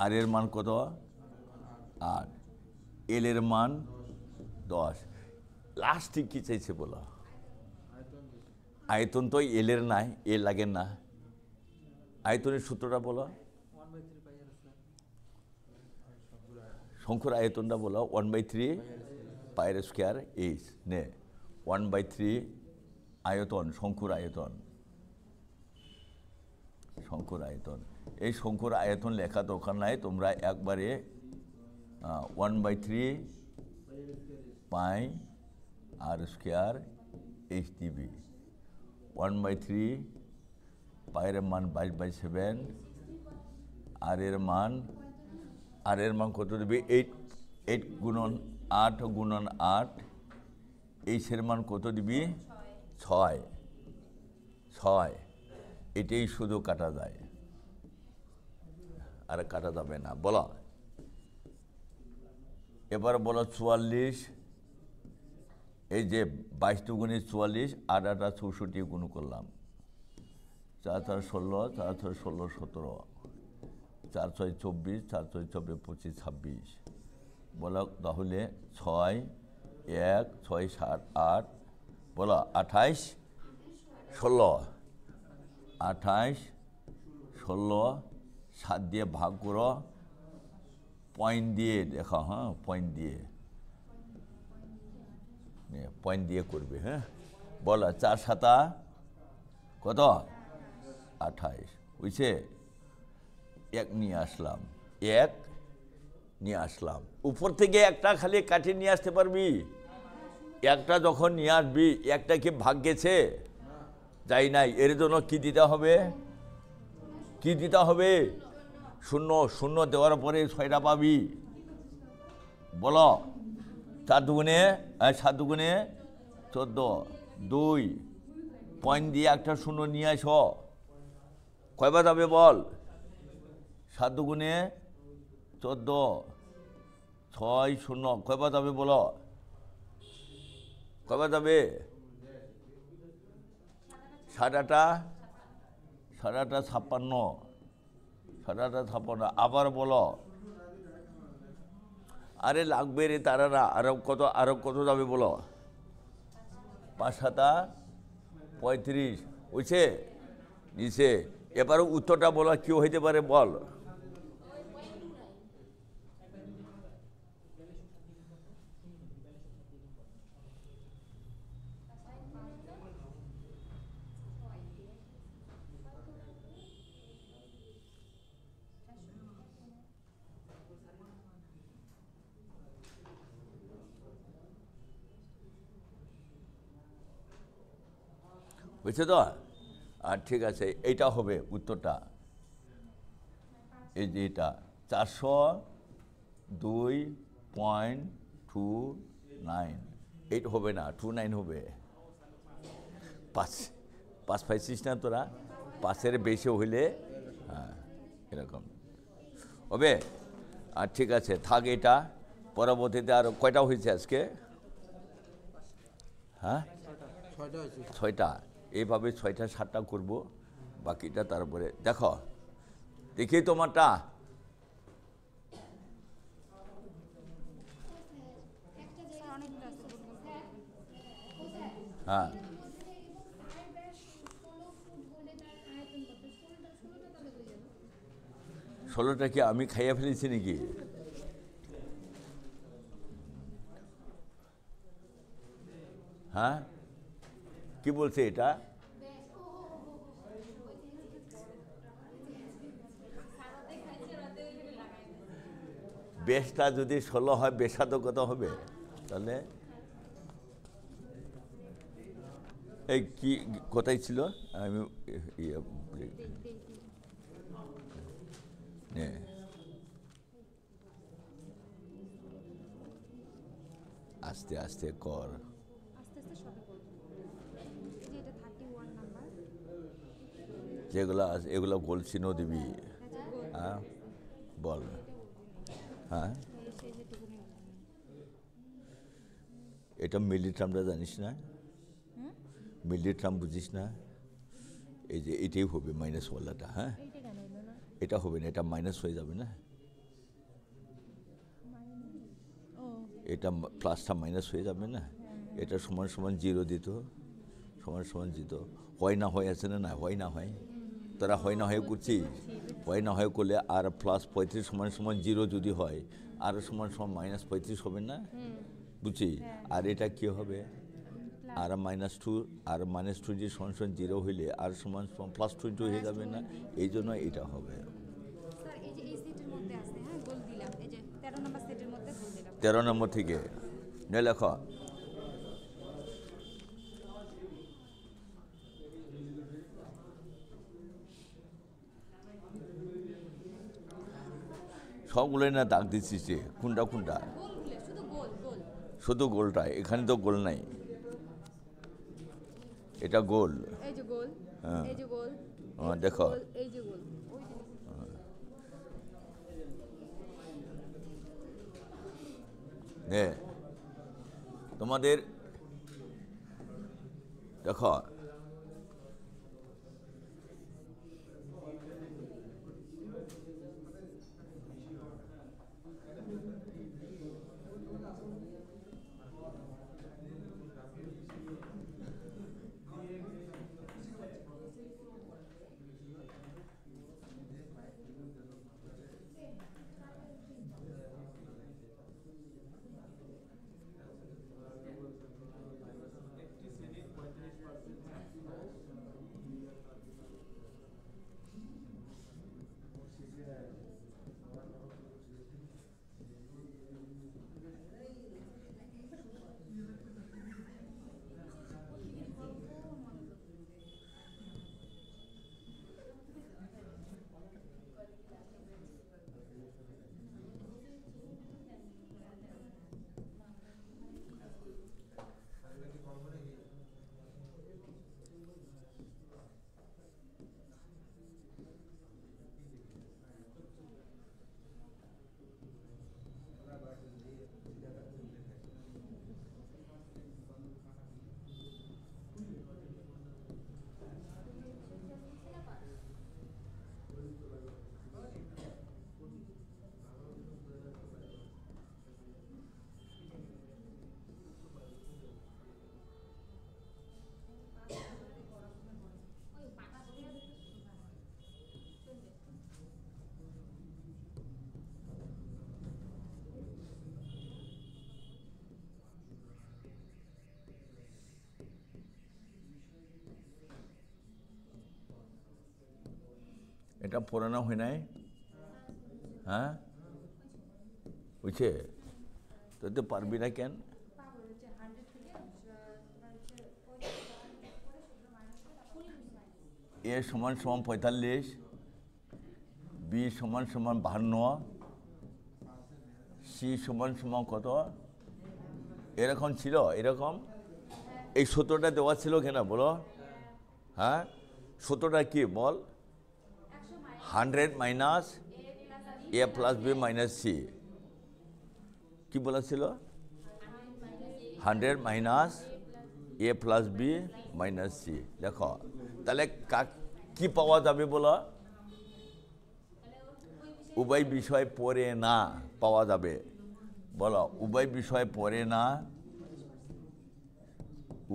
আর এর মান কত আর এল এর মান দশ লাস্ট ঠিক কী চাইছে বলো আয়তন তো এল এর নাই এ লাগে না আয়তনের সূত্রটা বলো শঙ্কর আয়তনটা বলো ওয়ান বাই থ্রি পায়ের স্কোয়ার এইচ নে ওয়ান বাই থ্রি আয়তন শঙ্কুর আয়তন শঙ্কুর আয়তন এই শঙ্কুর আয়তন লেখা দোকান নাই তোমরা একবারে one by three pi R square H DB one by three পায়ের মান বাইশ বাই সেভেন আর এর মান আর এর মান কত দেবে এইট এইট গুণন আট গুণন আট এইচের মান কত দিবি ছয় ছয় এটাই শুধু কাটা যায় আর কাটা যাবে না বলা এবার বলো চুয়াল্লিশ এই যে বাইশ গুণে চুয়াল্লিশ আর আটা চৌষট্টি গুণ করলাম চার চার ষোলো চার ছয় ষোলো সতেরো চার ছয় চব্বিশ চার ছয় চব্বিশ পঁচিশ ছাব্বিশ বলো তাহলে ছয় এক ছয় সাত আট বলো আঠাইশ ষোলো আঠাইশ ষোলো সাত দিয়ে ভাগ করো পয়েন্ট দিয়ে দেখো হ্যাঁ পয়েন্ট দিয়ে পয়েন্ট দিয়ে করবে হ্যাঁ বলো চার সাতা কত আঠাইশ বুঝছে এক নিয়ে আসলাম এক নিয়ে আসলাম উপর থেকে একটা খালি কাটিয়ে নিয়ে আসতে পারবি একটা যখন নিয়ে আসবি একটা কি ভাগ গেছে যাই নাই এর জন্য কি দিতে হবে কি দিতে হবে শূন্য শূন্য দেওয়ার পরে ছয়টা পাবি বল চার দুগুণে সাত দুগুণে চোদ্দো দুই পয়েন্ট দিয়ে একটা শূন্য নিয়ে আস কয়বার যাবে বল সাত দুগুণে চোদ্দো ছয় শূন্য কয়বার যাবে বলো কবে যাবে সাড়াটা সাড়াটা ছাপ্পান্ন সাড়াটা ছাপ্পান্ন আবার বলো আরে লাগবে রে তারারা আরও কত আরও কত যাবে বলো পাঁচ সাতা পঁয়ত্রিশ হয়েছে নিচে এবারও উত্তরটা বলা কি হইতে পারে বল বুঝছো তো আর ঠিক আছে এইটা হবে উত্তরটা এই যে এটা চারশো দুই পয়েন্ট টু নাইন এইট হবে না টু নাইন হবে পাঁচ পাঁচ পাইছিস না তোরা পাঁচের বেশি হইলে হ্যাঁ এরকম হবে আর ঠিক আছে থাক এটা পরবর্তীতে আরও কয়টা হয়েছে আজকে হ্যাঁ ছয়টা এইভাবে ছয়টা সাতটা করব বাকিটা তারপরে দেখো দেখি তোমারটা হ্যাঁ ষোলোটা কি আমি খাইয়া ফেলেছি নাকি হ্যাঁ কি বলছে এটা বেশটা যদি ষোলো হয় বেশাদ কত হবে তাহলে এই কি কোথায় ছিল আমি ইয়ে, আস্তে আস্তে কর যেগুলো এগুলো বলছি নদীবি হ্যাঁ বল হ্যাঁ এটা মিলি ট্রামটা জানিস না মিলি ট্রাম বুঝিস না এই যে এটাই হবে মাইনাস ওয়ালাটা হ্যাঁ এটা হবে না এটা মাইনাস হয়ে যাবে না এটা প্লাসটা মাইনাস হয়ে যাবে না হ্যাঁ। এটা সমান সমান জিরো দিত সমান সমান জিরো হয় না হয় আছে না না হয় না হয় তারা হয় না হয় করছি হয় না হয় করলে আর প্লাস পঁয়ত্রিশ সমান সমান জিরো যদি হয় আর সমান সমান মাইনাস পঁয়ত্রিশ হবে না বুঝছি হ্যাঁ। আর এটা কি হবে আর মাইনাস টু আর মাইনাস টু যে সমান সমান জিরো হইলে আর সমান সমান প্লাস টু টোয়েন্টি হয়ে যাবে না এই জন্য এটা হবে হ্যাঁ, তেরো নম্বর থেকে নয় লেখ সবগুলো না দাগ দিচ্ছিস যে কোনটা কোনটা শুধু গোলটা এখানে তো গোল নাই এটা গোল হ্যাঁ হ্যাঁ দেখো হ্যাঁ। তোমাদের দেখো এটা 약간 হয় নাই হ্যাঁ বুঝছে তো তো পারবি না কেন এ সমান সমান পঁয়তাল্লিশ বি সমান সমান বাহান্ন সি সমান সমান কত এরকম ছিল এরকম এই সত্যটা দেওয়া ছিল কেনা বলো হ্যাঁ সত্যটা কি বল হান্ড্রেড মাইনাস এ প্লাস বি মাইনাস সি কী বলা হান্ড্রেড মাইনাস এ প্লাস বি মাইনাস সি দেখো তাহলে কাক কী পাওয়া যাবে বলো উভয় বিষয় পরে না পাওয়া যাবে বলো উভয় বিষয় পরে না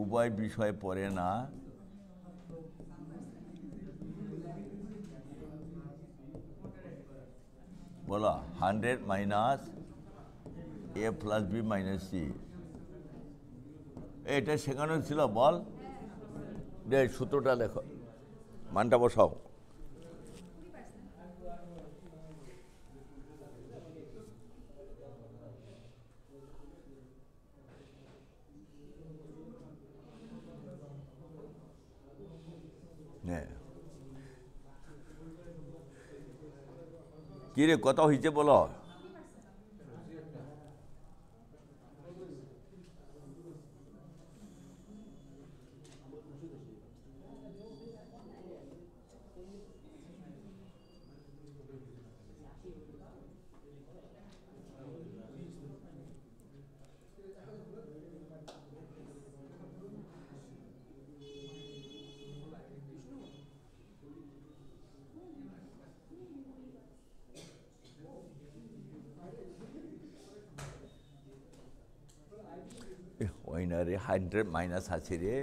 উভয় বিষয় পরে না বলো হান্ড্রেড মাইনাস এ প্লাস বি মাইনাস সি এটা শেখানো ছিল বল যে সূত্রটা দেখো মানটা বসাও 你的国道是不咯？হান্ড্রেড মাইনাস আছে রে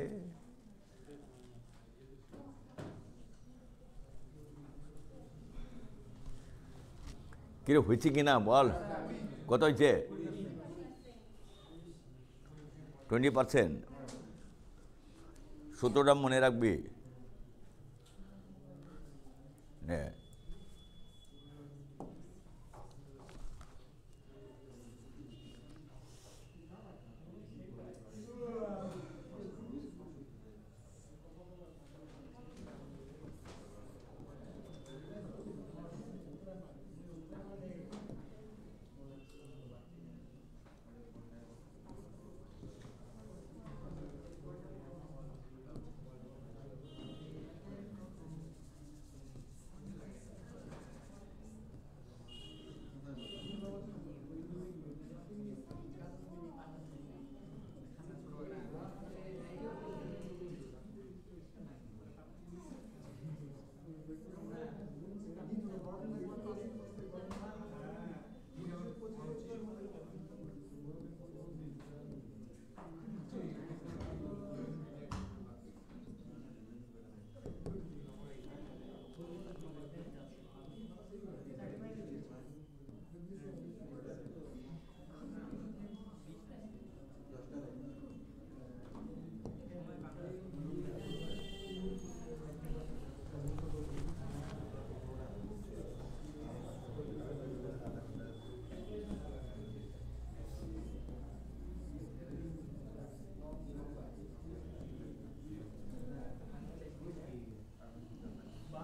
কিরে হয়েছে কিনা বল কত হয়েছে টোয়েন্টি পার্সেন্ট সতেরোটা মনে রাখবি হ্যাঁ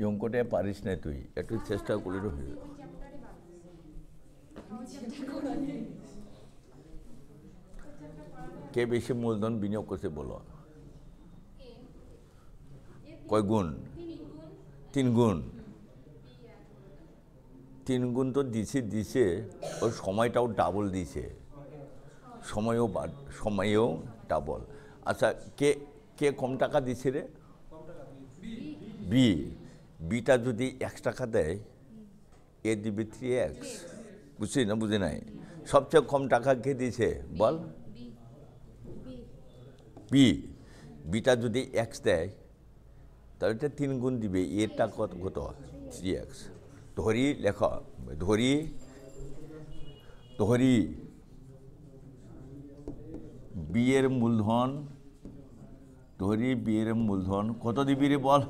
এই অঙ্কটা পারিস না তুই একটু চেষ্টা করে হয়ে কে বেশি মূলধন বিনিয়োগ করছে বলো কয় গুণ তিন গুণ তিন গুণ তো দিছে দিছে ওর সময়টাও ডাবল দিছে সময়ও সময়ও ডাবল আচ্ছা কে কে কম টাকা দিছে রে বি বিটা যদি এক টাকা দেয় এ দিবি থ্রি এক্স বুঝছি না বুঝি নাই সবচেয়ে কম টাকা কে দিছে বল বি বিটা যদি এক্স দেয় তাহলে এটা তিন গুণ দিবে এটা কত কত থ্রি এক্স ধরি লেখ ধরি ধরি বিয়ের মূলধন ধরি বিয়ের মূলধন কত দিবি রে বল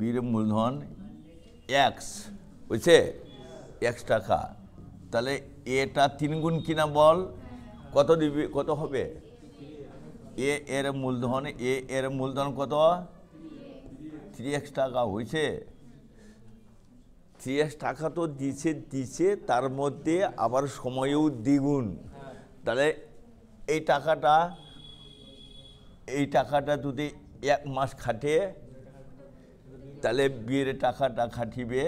বীর মূলধন এক্স বুঝছে এক্স টাকা তাহলে এটা তিনগুণ কিনা বল কত দিবি কত হবে এ এর মূলধন এ এর মূলধন কত থ্রি এক্স টাকা হয়েছে থ্রি এক্স টাকা তো দিছে দিছে তার মধ্যে আবার সময়েও দ্বিগুণ তাহলে এই টাকাটা এই টাকাটা যদি এক মাস খাটে তাহলে বিয়ের টাকাটা খাটিবে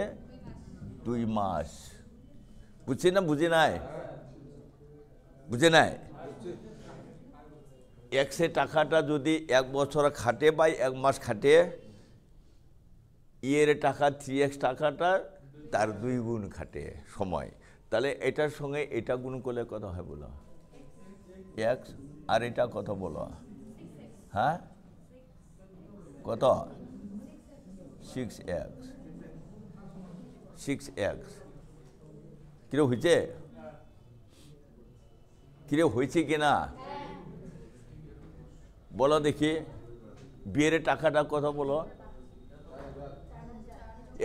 দুই মাস বুঝছি না বুঝি নাই বুঝে নাই একশো টাকাটা যদি এক বছর খাটে বা এক মাস খাটে ইয়ের টাকা থ্রি এক্স টাকাটা তার দুই গুণ খাটে সময় তাহলে এটার সঙ্গে এটা গুণ করলে কত হয় বলো এক্স আর এটা কত বলো হ্যাঁ কত সিক্স এক্স সিক্স এক্স কিরে হয়েছে কিরে হয়েছে কি না বলো দেখি বিয়ের টাকাটা কত বলো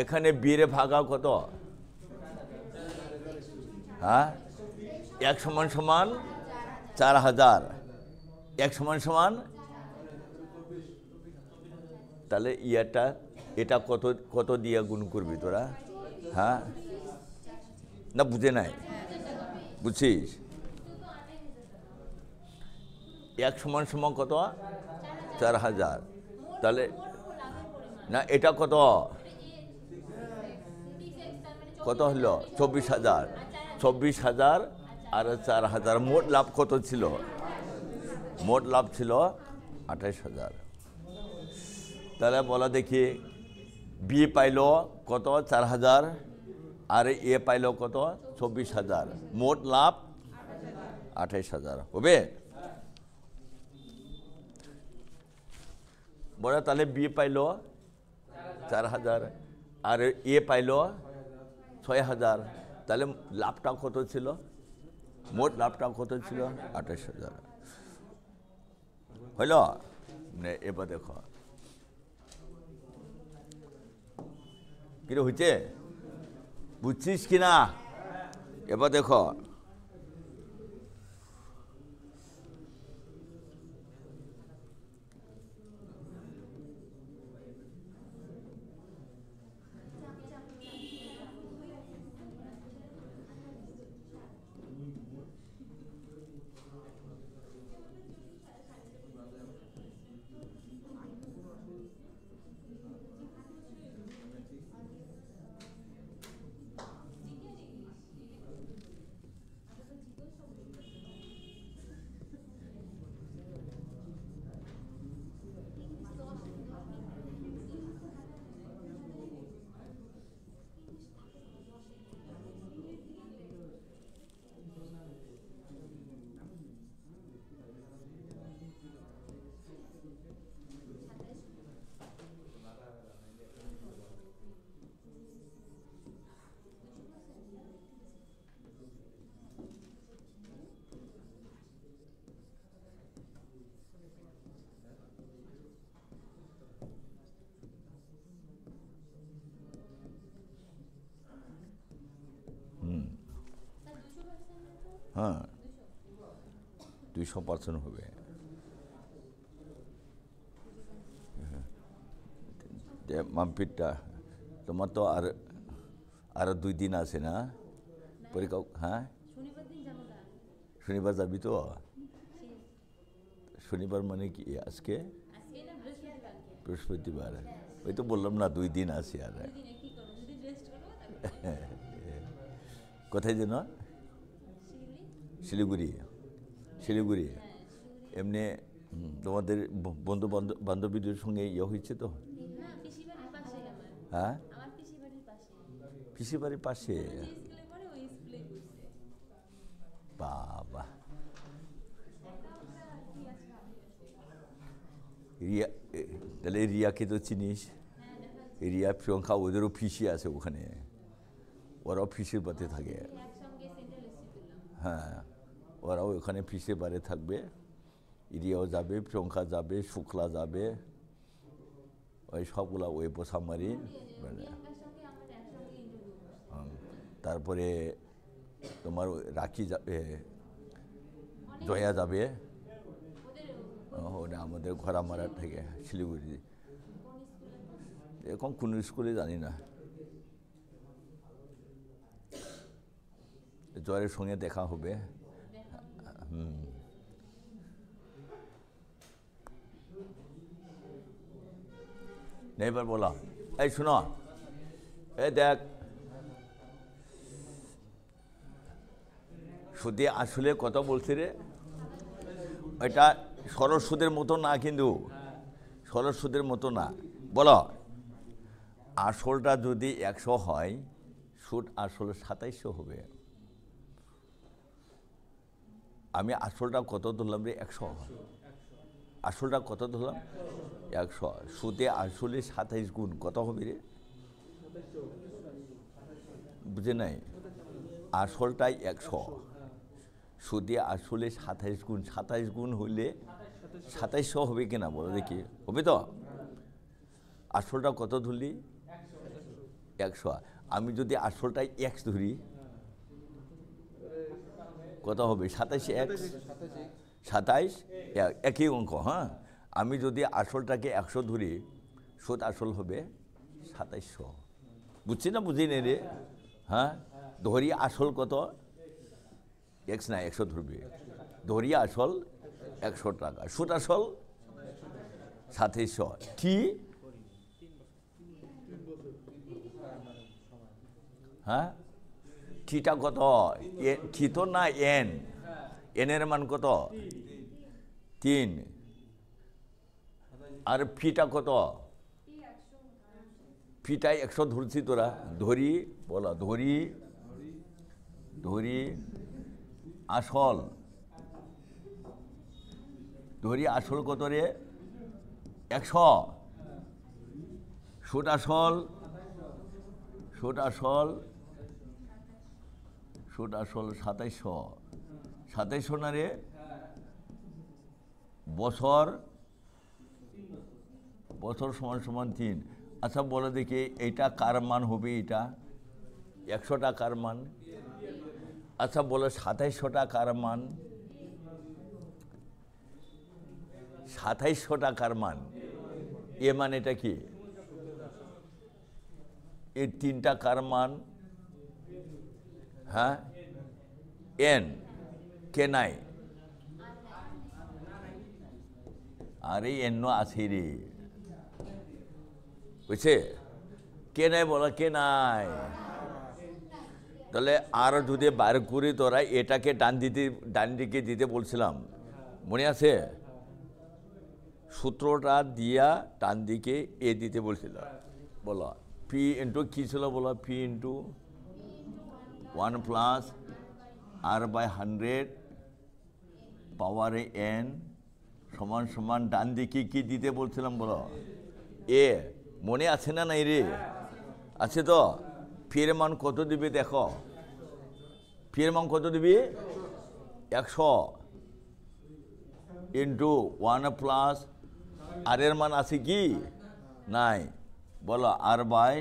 এখানে বিয়ের ভাগা কত হ্যাঁ এক সমান সমান চার হাজার এক সমান সমান তাহলে ইয়ারটা এটা কত কত দিয়া গুণ করবি তোরা হ্যাঁ না বুঝে নাই বুঝছিস এক সমান সমান কত চার হাজার তাহলে না এটা কত কত হলো চব্বিশ হাজার চব্বিশ হাজার আর চার হাজার মোট লাভ কত ছিল মোট লাভ ছিল আঠাইশ হাজার তাহলে বলা দেখি বি পাইল কত চার হাজার আর এ পাইল কত চব্বিশ হাজার মোট লাভ আঠাইশ হাজার হবে বলে তাহলে বি পাইল চার হাজার আর এ পাইল ছয় হাজার তাহলে লাভটা কত ছিল মোট লাভটা কত ছিল আঠাইশ হাজার হইল এবার দেখো 그리고 이제 무치시키나 여보대커 হ্যাঁ দুইশো পার্সেন্ট হবে মামপিটটা তোমার তো আর আরও দুই দিন আছে না পরীক্ষা হ্যাঁ শনিবার যাবি তো শনিবার মানে কি আজকে বৃহস্পতিবার ওই তো বললাম না দুই দিন আছে আর কোথায় যেন শিলিগুড়ি শিলিগুড়ি এমনি তোমাদের বন্ধু বান্ধবীদের সঙ্গে ইয়ে হয়েছে তো হ্যাঁ পিসি বাড়ির পাশে বাবা রিয়া তাহলে রিয়াকে তো চিনিস রিয়া প্রিয়ঙ্কা ওদেরও ফিসি আছে ওখানে ওরাও পিসির পথে থাকে হ্যাঁ ওরাও ওখানে পিসে বারে থাকবে ইরিয়াও যাবে প্রিয়ঙ্কা যাবে শুক্লা যাবে ওই সবগুলা ওই পোসামারি তারপরে তোমার রাখি যাবে জয়া যাবে ওটা আমাদের মারার থেকে শিলিগুড়ি এরকম কোন স্কুলে জানি না জয়ের সঙ্গে দেখা হবে এবার বলা এই শোনো এই দেখ সুদি আসলে কথা বলছি রে এটা সরল সুদের মতো না কিন্তু সরল সুদের মতো না বলো আসলটা যদি একশো হয় সুদ আসলে সাতাইশশো হবে আমি আসলটা কত ধরলাম রে একশো আসলটা কত ধরলাম একশো সুতে আসলে সাতাইশ গুণ কত হবে রে বুঝে নাই আসলটাই একশো সুতে আসলে সাতাইশ গুণ সাতাইশ গুণ হইলে সাতাইশশো হবে কিনা বলো দেখি হবে তো আসলটা কত ধরলি একশো আমি যদি আসলটাই এক্স ধরি কত হবে সাতাইশে এক সাতাইশ হ্যাঁ, একই অঙ্ক হ্যাঁ আমি যদি আসলটাকে একশো ধরি সুদ আসল হবে সাতাইশশো বুঝছি না বুঝি নে রে হ্যাঁ ধরি আসল কত এক্স না একশো ধরবে ধরি আসল একশো টাকা সুদ আসল সাতাইশশো কি হ্যাঁ থিটা কত থিত না এন এনের মান কত তিন আর ফিটা কত ফিটা একশো ধরছি তোরা ধরি বলা ধরি ধরি আসল ধরি আসল কত রে একশো সোটাসল সোটাসল সোটা ষোলো সাতাইশশো সাতাইশশো না রে বছর বছর সমান সমান তিন আচ্ছা বলে দেখি এইটা কার মান হবে এটা একশোটা কার মান আচ্ছা বলে সাতাইশশোটা কার মান সাতাইশশোটা কার মান এ মান এটা কি এর তিনটা কার মান হ্যাঁ এন নাই আরে এন আছে রে বুঝছে কে নাই বলো কে নাই তাহলে আরও যদি বার করে তোরা এটাকে ডান দিতে ডান দিকে দিতে বলছিলাম মনে আছে সূত্রটা দিয়া ডান দিকে এ দিতে বলছিল বলো পি ইন্টু কী ছিল বলো P into one plus R by hundred পাওয়ারে এন সমান সমান ডান দিকে কি দিতে বলছিলাম বলো এ মনে আছে না নাই রে আছে তো ফের মান কত দিবে দেখো ফের মান কত দিবি একশো ইন্টু ওয়ান প্লাস আর এর মান আছে কি নাই বলো আর বাই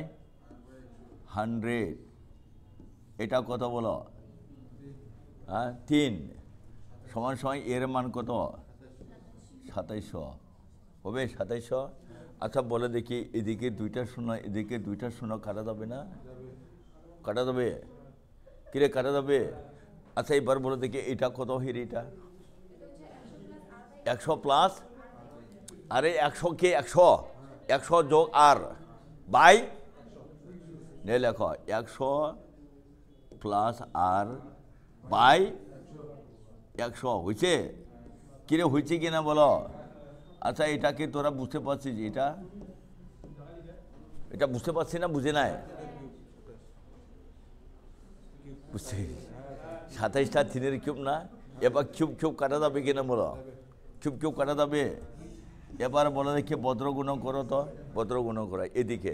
হান্ড্রেড এটা কত বলো হ্যাঁ তিন সমান সময় এর মান কত সাতাইশশো হবে সাতাইশশো আচ্ছা বলে দেখি এদিকে দুইটা শূন্য এদিকে দুইটা শূন্য কাটা যাবে না কাটা যাবে কিরে কাটা যাবে আচ্ছা এবার বলে দেখি এটা কত হির এটা একশো প্লাস আরে একশো কে একশো একশো যোগ আর বাই নে লেখ একশো প্লাস আর বাই একশো হয়েছে কিরে হয়েছে কি না বলো আচ্ছা এটাকে তোরা বুঝতে পারছিস এটা এটা বুঝতে পারছি না বুঝে নাই বুঝতে সাতাইশটা থিনের কিউব না এবার কিউব কিউব কাটা যাবে কিনা বলো কিউব কিউব কাটা যাবে এবার বলো দেখি বদ্রগুণ করো তো বদ্রগুণ করো এদিকে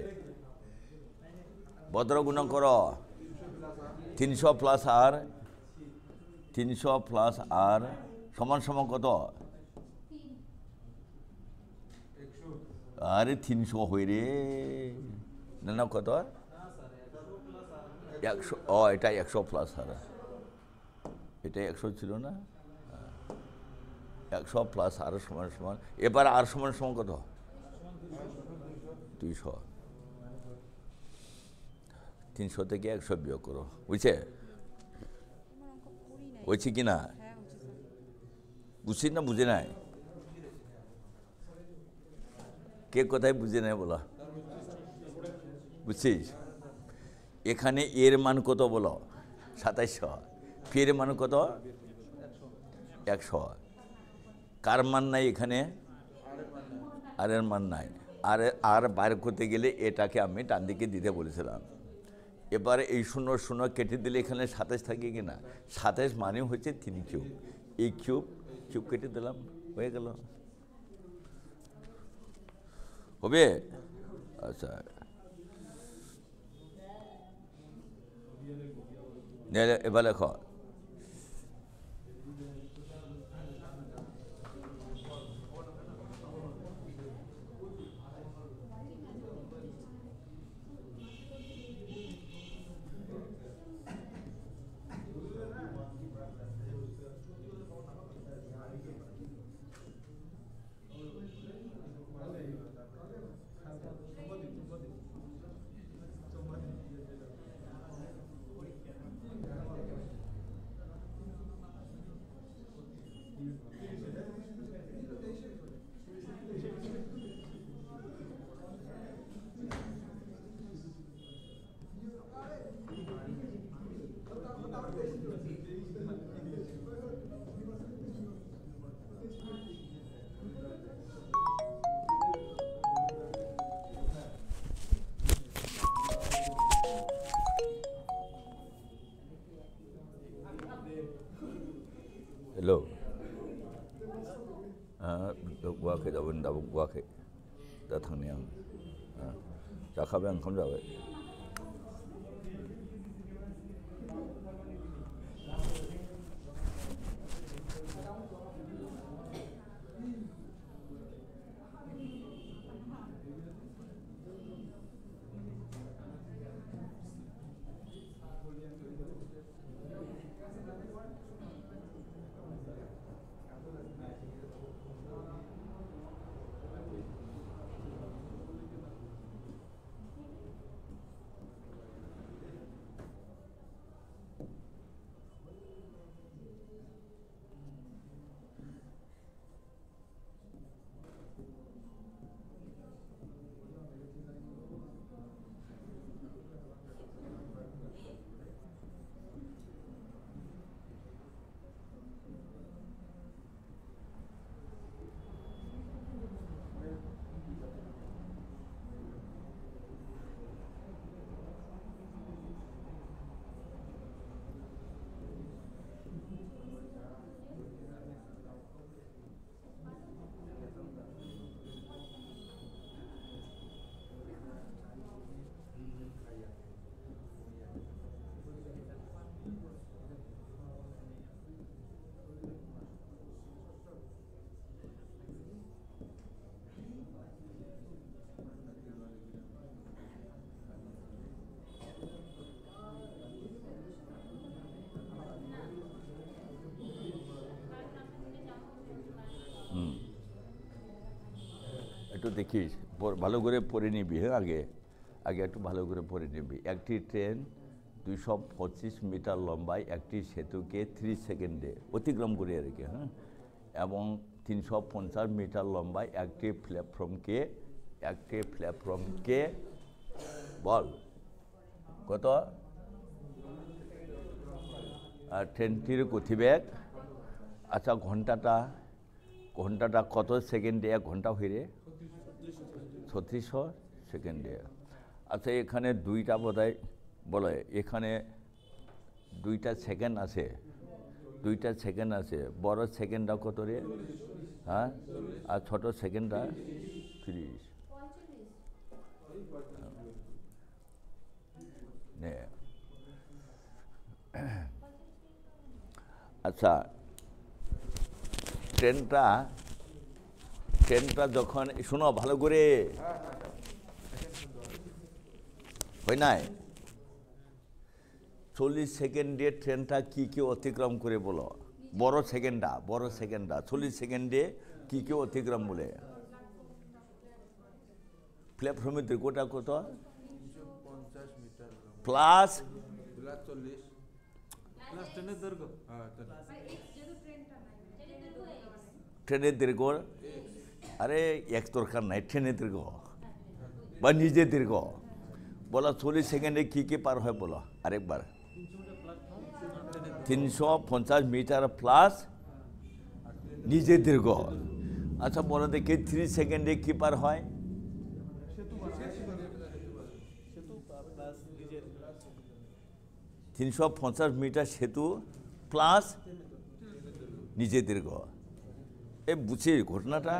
বদ্রগুণ করো তিনশো প্লাস আর তিনশো প্লাস আর সমান সমান কত আরে তিনশো হই রে না কত একশো ও এটা একশো প্লাস আর এটা একশো ছিল না একশো প্লাস আর সমান সমান এবার আর সমান সমান কত দুইশো তিনশো থেকে একশো বিয়োগ করো বুঝছে বলছি কি না বুঝছি না বুঝে নাই কে কোথায় বুঝে নেয় বলো বুঝছিস এখানে এর মান কত বলো সাতাইশ ফের মান কত একশো কার মান নাই এখানে আর এর মান নাই আর আর বাইর করতে গেলে এটাকে আমি টান দিকে দিতে বলেছিলাম এবারে এই শূন্য শূন্য কেটে দিলে এখানে সাতাশ থাকে কি না সাতাশ মানে হচ্ছে তিন কিউব এই কিউব কিউব কেটে দিলাম হয়ে গেল হবে আচ্ছা এবার লেখ 在那边工作呗。একটু দেখিস ভালো করে পরে নিবি হ্যাঁ আগে আগে একটু ভালো করে পড়ে নিবি একটি ট্রেন দুইশো পঁচিশ মিটার লম্বায় একটি সেতুকে থ্রি সেকেন্ডে অতিক্রম করে আর কি হ্যাঁ এবং তিনশো পঞ্চাশ মিটার লম্বায় একটি প্ল্যাটফর্মকে একটি প্ল্যাটফর্মকে বল কত আর ট্রেনটির গতিবেগ আচ্ছা ঘন্টাটা ঘন্টাটা কত সেকেন্ডে এক ঘন্টা হইরে ছত্রিশ সেকেন্ড ইয়ার আচ্ছা এখানে দুইটা বোধহয় বলে এখানে দুইটা সেকেন্ড আছে দুইটা সেকেন্ড আছে বড় সেকেন্ডটা কত রে হ্যাঁ আর ছোট সেকেন্ডটা ত্রিশ আচ্ছা ট্রেনটা ট্রেনটা যখন শোনো ভালো করে হয় নাই চল্লিশ সেকেন্ডে ট্রেনটা কি কি অতিক্রম করে বলো বড় সেকেন্ডা বড় সেকেন্ডা চল্লিশ সেকেন্ডে কি কি অতিক্রম বলে প্ল্যাটফর্মের দীর্ঘটা কত প্লাস ট্রেনের দীর্ঘ হ্যাঁ, আরে এক তরকার নাই ট্রেনে দীর্ঘ বা নিজে দীর্ঘ বলা চল্লিশ সেকেন্ডে কি কি পার হয় বলো আরেকবার তিনশো পঞ্চাশ মিটার প্লাস নিজে দীর্ঘ আচ্ছা বলো দেখি থ্রি সেকেন্ডে কি পার হয় তিনশো পঞ্চাশ মিটার সেতু প্লাস নিজে দীর্ঘ এ বুঝি ঘটনাটা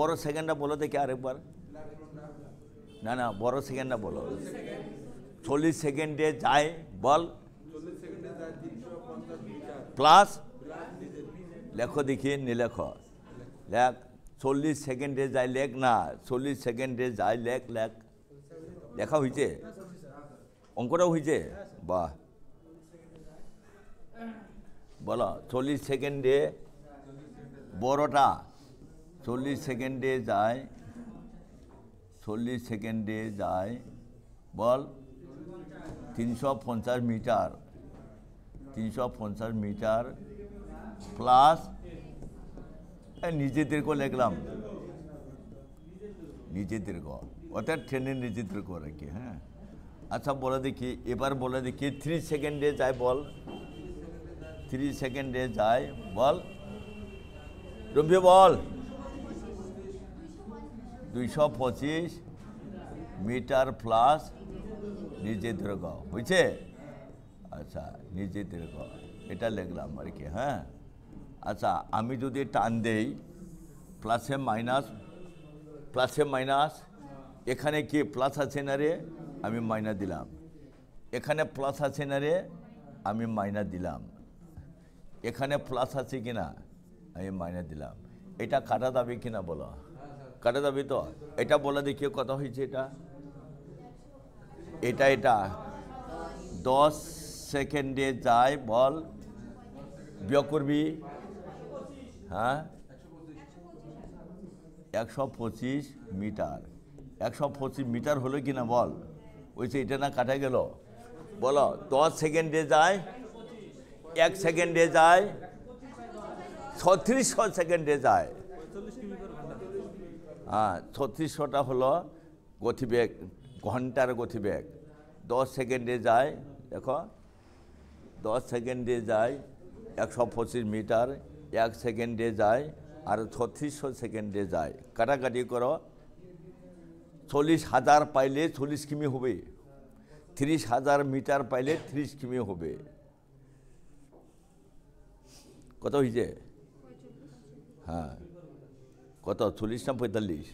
বড় সেকেন্ডটা বলো দেখি আরেকবার না না বড় সেকেন্ডটা বলো চল্লিশ সেকেন্ডে যায় বল প্লাস লেখো দেখি নিলেখ লেখ চল্লিশ সেকেন্ডে যায় লেখ না চল্লিশ সেকেন্ডে যায় লেখ লেখ লেখা হয়েছে অঙ্কটাও হয়েছে বাহ বলো চল্লিশ সেকেন্ডে বড়টা চল্লিশ সেকেন্ডে যায় চল্লিশ সেকেন্ডে যায় বল তিনশো পঞ্চাশ মিটার তিনশো পঞ্চাশ মিটার প্লাস নিজেদেরকেও লিখলাম নিজেদেরকেও অর্থাৎ ট্রেনের নিজেদের আর রাখি হ্যাঁ আচ্ছা বলে দেখি এবার বলে দেখি থ্রি সেকেন্ডে যায় বল থ্রি সেকেন্ডে যায় বল রবি বল দুইশো পঁচিশ মিটার প্লাস নিজে দীর্ঘ বুঝছে আচ্ছা নিজে দীর্ঘ এটা লিখলাম আর কি হ্যাঁ আচ্ছা আমি যদি টান দেই প্লাসে মাইনাস প্লাসে মাইনাস এখানে কি প্লাস আছে না রে আমি মাইনা দিলাম এখানে প্লাস আছে না রে আমি মাইনা দিলাম এখানে প্লাস আছে কি না আমি মাইনা দিলাম এটা কাটা যাবে কিনা বলো কাটা যাবে তো এটা বলে দেখিও কত হয়েছে এটা এটা এটা দশ সেকেন্ডে যায় বল বিয়োগ করবি হ্যাঁ একশো পঁচিশ মিটার একশো পঁচিশ মিটার হলো কি না বল ওই যে এটা না কাটা গেল বলো দশ সেকেন্ডে যায় এক সেকেন্ডে যায় ছত্রিশ সেকেন্ডে যায় ছত্রিশশোটা হলো গতিবেগ ঘন্টার গতিবেগ দশ সেকেন্ডে যায় দেখো দশ সেকেন্ডে যায় একশো পঁচিশ মিটার এক সেকেন্ডে যায় আর ছত্রিশশো সেকেন্ডে যায় কাটাকাটি করো চল্লিশ হাজার পাইলে চল্লিশ কিমি হবে ত্রিশ হাজার মিটার পাইলে ত্রিশ কিমি হবে কত হয়েছে হ্যাঁ কত চল্লিশ না পঁয়তাল্লিশ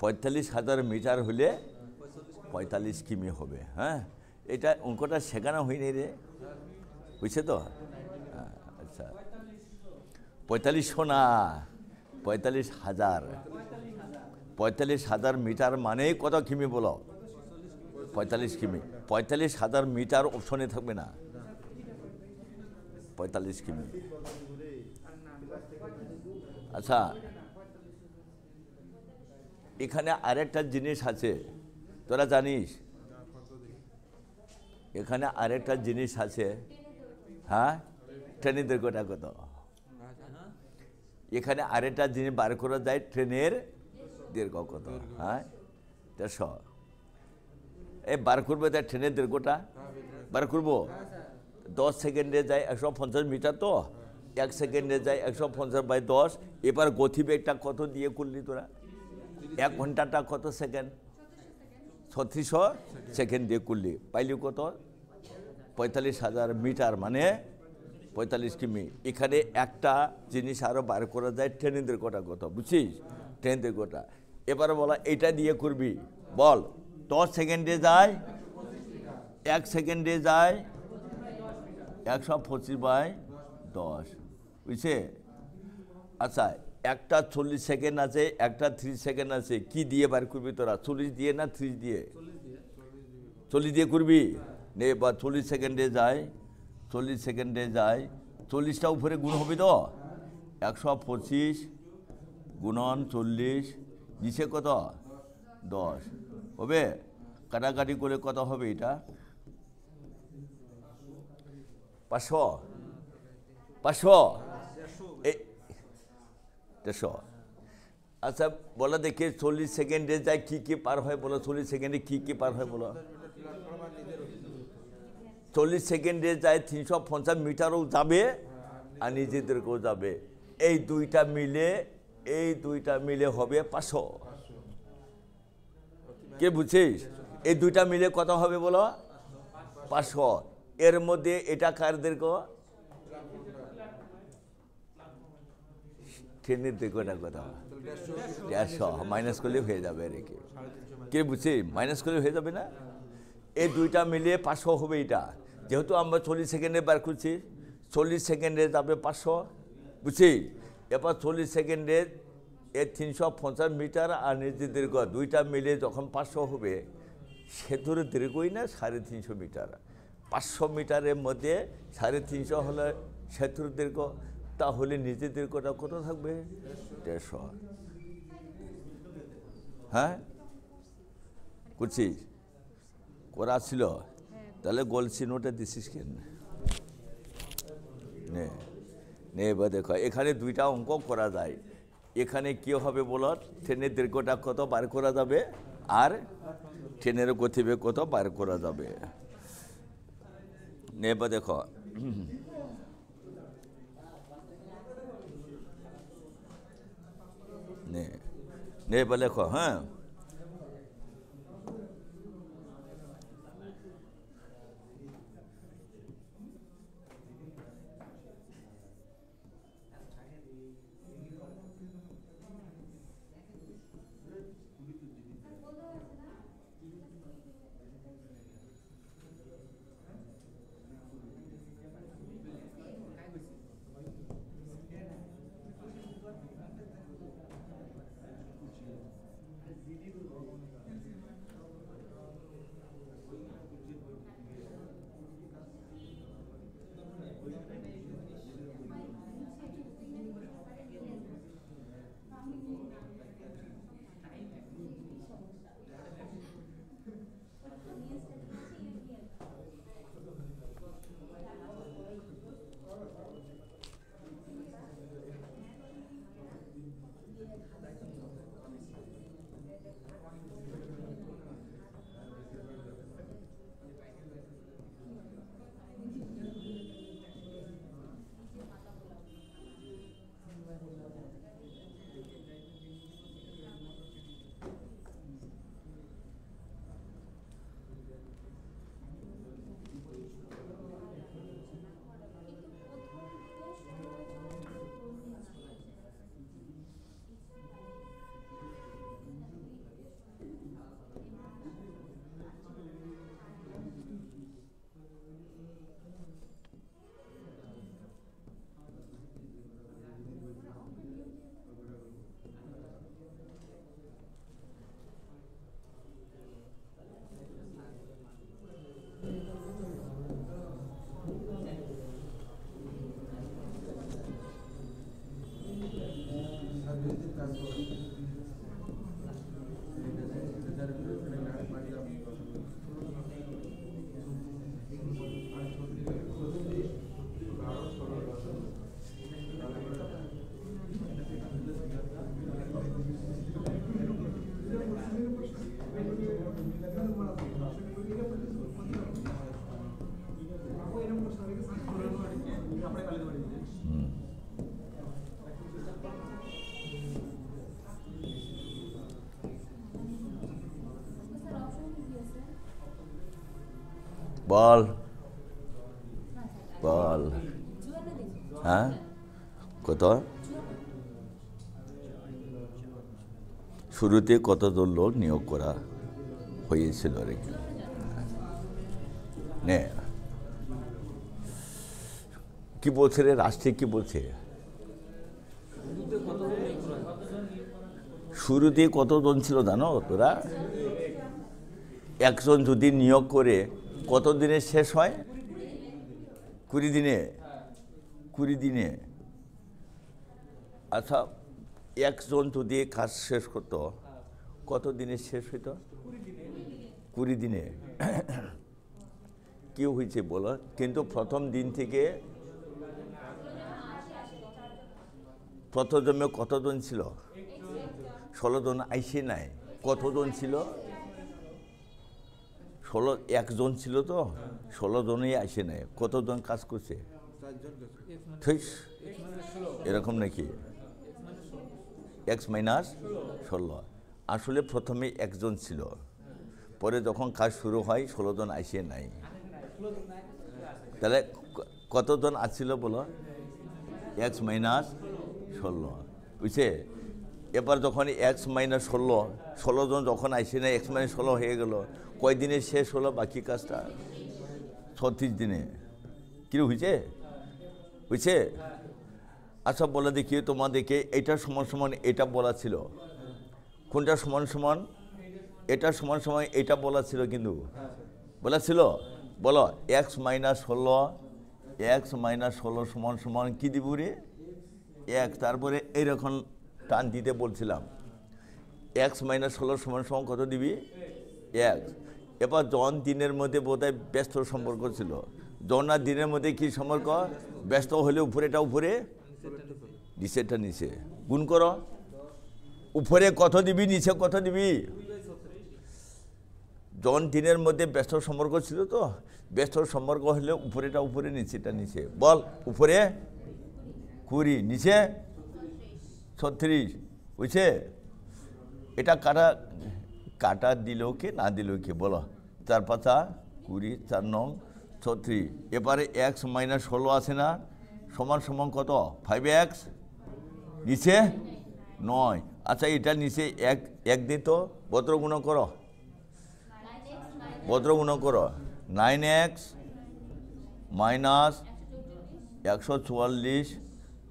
পঁয়তাল্লিশ হাজার মিটার হলে পঁয়তাল্লিশ কিমি হবে হ্যাঁ এটা অঙ্কটা শেখানো হয়নি রে বুঝছে তো আচ্ছা পঁয়তাল্লিশশো না পঁয়তাল্লিশ হাজার পঁয়তাল্লিশ হাজার মিটার মানে কত কিমি বলো পঁয়তাল্লিশ কিমি পঁয়তাল্লিশ হাজার মিটার অপশনে থাকবে না পঁয়তাল্লিশ কিমি আচ্ছা এখানে আরেকটা জিনিস আছে তোরা জানিস এখানে আরেকটা জিনিস আছে হ্যাঁ ট্রেনের দৈর্ঘ্যটা কত এখানে আরেকটা জিনিস বার করা যায় ট্রেনের দীর্ঘ কত হ্যাঁ দেড়শো এ বার করবো তাই ট্রেনের দীর্ঘটা বার করবো দশ সেকেন্ডে যায় একশো পঞ্চাশ মিটার তো এক সেকেন্ডে যায় একশো পঞ্চাশ বাই দশ এবার গতিবেগটা কত দিয়ে করলি তোরা এক ঘন্টাটা কত সেকেন্ড ছত্রিশশো সেকেন্ড দিয়ে করলি পাইলি কত পঁয়তাল্লিশ হাজার মিটার মানে পঁয়তাল্লিশ কিমি এখানে একটা জিনিস আরও বার করা যায় ট্রেনেন্দ্র কোটা কত বুঝছিস ট্রেনেন্দ্র কটা এবারে বলা এটা দিয়ে করবি বল দশ সেকেন্ডে যায় এক সেকেন্ডে যায় একশো পঁচিশ বাই দশ বুঝছে আচ্ছা একটা চল্লিশ সেকেন্ড আছে একটা থ্রি সেকেন্ড আছে কি দিয়ে বার করবি তোরা চল্লিশ দিয়ে না থ্রি দিয়ে চল্লিশ দিয়ে করবি নে বা চল্লিশ সেকেন্ডে যায় চল্লিশ সেকেন্ডে যায় চল্লিশটা উপরে গুণ হবে তো একশো পঁচিশ গুণন চল্লিশ নিচে কত দশ হবে কাটাকাটি করে কত হবে এটা পাঁচশো পাঁচশো দেড়শো আচ্ছা বলা দেখি চল্লিশ সেকেন্ডে যায় কী কী পার হয় বলো চল্লিশ সেকেন্ডে কী কী পার হয় বলো চল্লিশ সেকেন্ডে যায় তিনশো পঞ্চাশ মিটারও যাবে আর নিজেদেরকেও যাবে এই দুইটা মিলে এই দুইটা মিলে হবে পাঁচশো কে বুঝছিস এই দুইটা মিলে কত হবে বলো পাঁচশো এর মধ্যে এটা কারদের ট্রেনের তো কটা কথা দেড়শো মাইনাস করলেও হয়ে যাবে আর কি কে বুঝছি মাইনাস করলে হয়ে যাবে না এই দুইটা মিলিয়ে পাঁচশো হবে এটা যেহেতু আমরা চল্লিশ সেকেন্ডে বার করছি চল্লিশ সেকেন্ডে যাবে পাঁচশো বুঝছি এবার চল্লিশ সেকেন্ডে এ তিনশো পঞ্চাশ মিটার আর নিজের দীর্ঘ দুইটা মিলে যখন পাঁচশো হবে সে দূরে দীর্ঘই না সাড়ে তিনশো মিটার পাঁচশো মিটারের মধ্যে সাড়ে তিনশো হলে সেতুর দীর্ঘ তাহলে নিজেদের কথা কত থাকবে দেড়শো হ্যাঁ করছিস করা ছিল তাহলে গোল চিহ্নটা দিছিস কেন এবার দেখো এখানে দুইটা অঙ্ক করা যায় এখানে কি হবে বলত ট্রেনের দীর্ঘটা কত বার করা যাবে আর ট্রেনের গতিবেগ কত বার করা যাবে নে এবার দেখো 네. 네, 빨리 거. 응. বল বল হ্যাঁ কত শুরুতে কতজন লোক নিয়োগ করা হয়েছিল আর কি কি বলছে রে রাষ্ট্রে কি বলছে শুরুতে কতজন ছিল জানো তোরা একজন যদি নিয়োগ করে কত দিনে শেষ হয় কুড়ি দিনে কুড়ি দিনে আচ্ছা এক একজন যদি কাজ শেষ করতো কত দিনে শেষ হইত কুড়ি দিনে কি হয়েছে বলো কিন্তু প্রথম দিন থেকে প্রথম জন্মে কতজন ছিল ষোলো জন আইসে নাই কতজন ছিল ষোলো একজন ছিল তো ষোলো জনই আসে নাই কতজন কাজ করছে এরকম নাকি এক্স মাইনাস ষোলো আসলে প্রথমে একজন ছিল পরে যখন কাজ শুরু হয় ষোলো জন আসে নাই তাহলে কতজন আসছিল বলো এক্স মাইনাস ষোলো বুঝছে এবার যখন এক্স মাইনাস ষোলো ষোলো জন যখন আসে নাই এক্স মাইনাস ষোলো হয়ে গেল কয়দিনে শেষ হলো বাকি কাজটা ছত্রিশ দিনে কিরম হয়েছে হয়েছে আচ্ছা বলে দেখি তোমাদেরকে এটা সমান সমান এটা বলা ছিল কোনটা সমান সমান এটা সমান সমান এটা বলা ছিল কিন্তু বলা ছিল বলো এক্স মাইনাস ষোলো এক্স মাইনাস ষোলো সমান সমান কী দিব রে এক তারপরে এইরকম টান দিতে বলছিলাম এক্স মাইনাস ষোলো সমান সমান কত দিবি এক্স এবার জন দিনের মধ্যে বোধহয় ব্যস্ত সম্পর্ক ছিল জন আর দিনের মধ্যে কি সম্পর্ক ব্যস্ত হলে উপরেটা উপরে নিচেটা নিচে গুণ কর উপরে কত দিবি নিচে কত দিবি জন দিনের মধ্যে ব্যস্ত সম্পর্ক ছিল তো ব্যস্ত সম্পর্ক হলে উপরেটা উপরে নিচেটা নিচে বল উপরে কুড়ি নিচে ছত্রিশ বুঝছে এটা কারা কাটা দিল কে না দিল কে বলো চার পাতা কুড়ি চার নং ছত্রিশ এবারে এক্স মাইনাস ষোলো আছে না সমান সমান কত ফাইভ এক্স নিচে নয় আচ্ছা এটা নিচে এক এক দিত কর বদ্র গুণ করো নাইন এক্স মাইনাস একশো চুয়াল্লিশ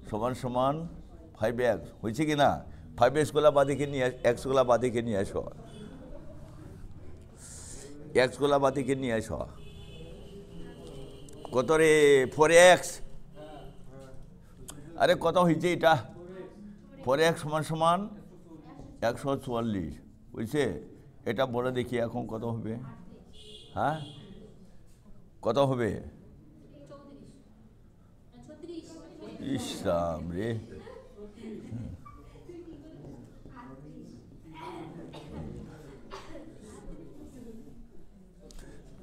সমান সমান ফাইভ এক্স হয়েছে কি না ফাইভ এক্সগুলা বাদিকে নিয়ে এক্সগুলা বাদিকে নিয়ে আসো এক্স গোলাবাতিকে নিয়ে আস কত রে ফোর এক্স আরে কত হয়েছে এটা ফোর এক্স সমান সমান একশো চুয়াল্লিশ বুঝছে এটা বড় দেখি এখন কত হবে হ্যাঁ কত হবে ইসলাম রে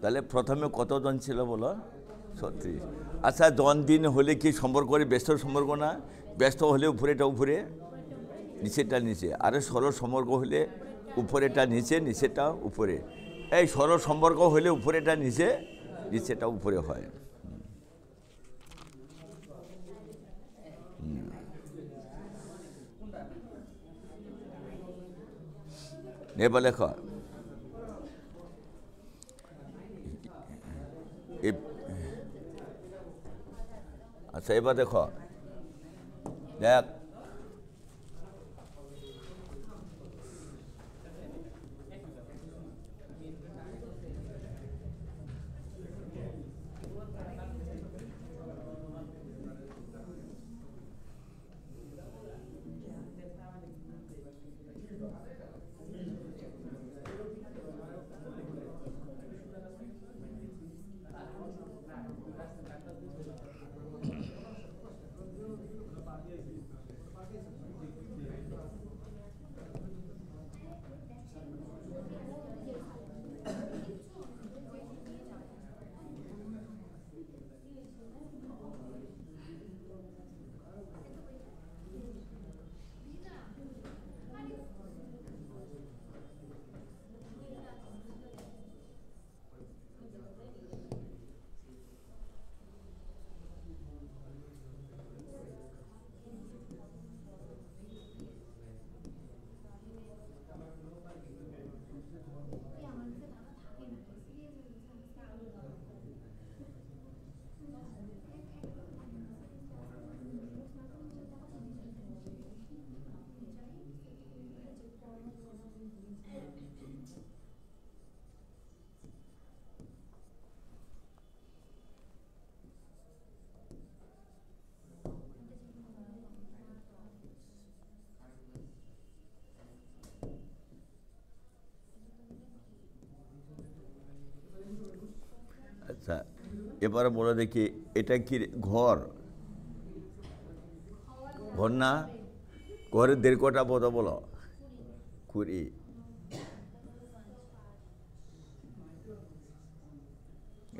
তাহলে প্রথমে কতজন ছিল বলো ছত্রিশ আচ্ছা জন দিন হলে কি সম্পর্ক ব্যস্ত সম্পর্ক না ব্যস্ত হলে উপরেটা উপরে নিচেটা নিচে আরে সরল সম্পর্ক হলে উপরেটা নিচে নিচেটা উপরে এই সরল সম্পর্ক হলে উপরেটা নিচে নিচেটা উপরে হয় নেবা লেখা 谁把这块来？এবারে বলে দেখি এটা কি ঘর ঘর না ঘরের কটা কথা বলো খুরি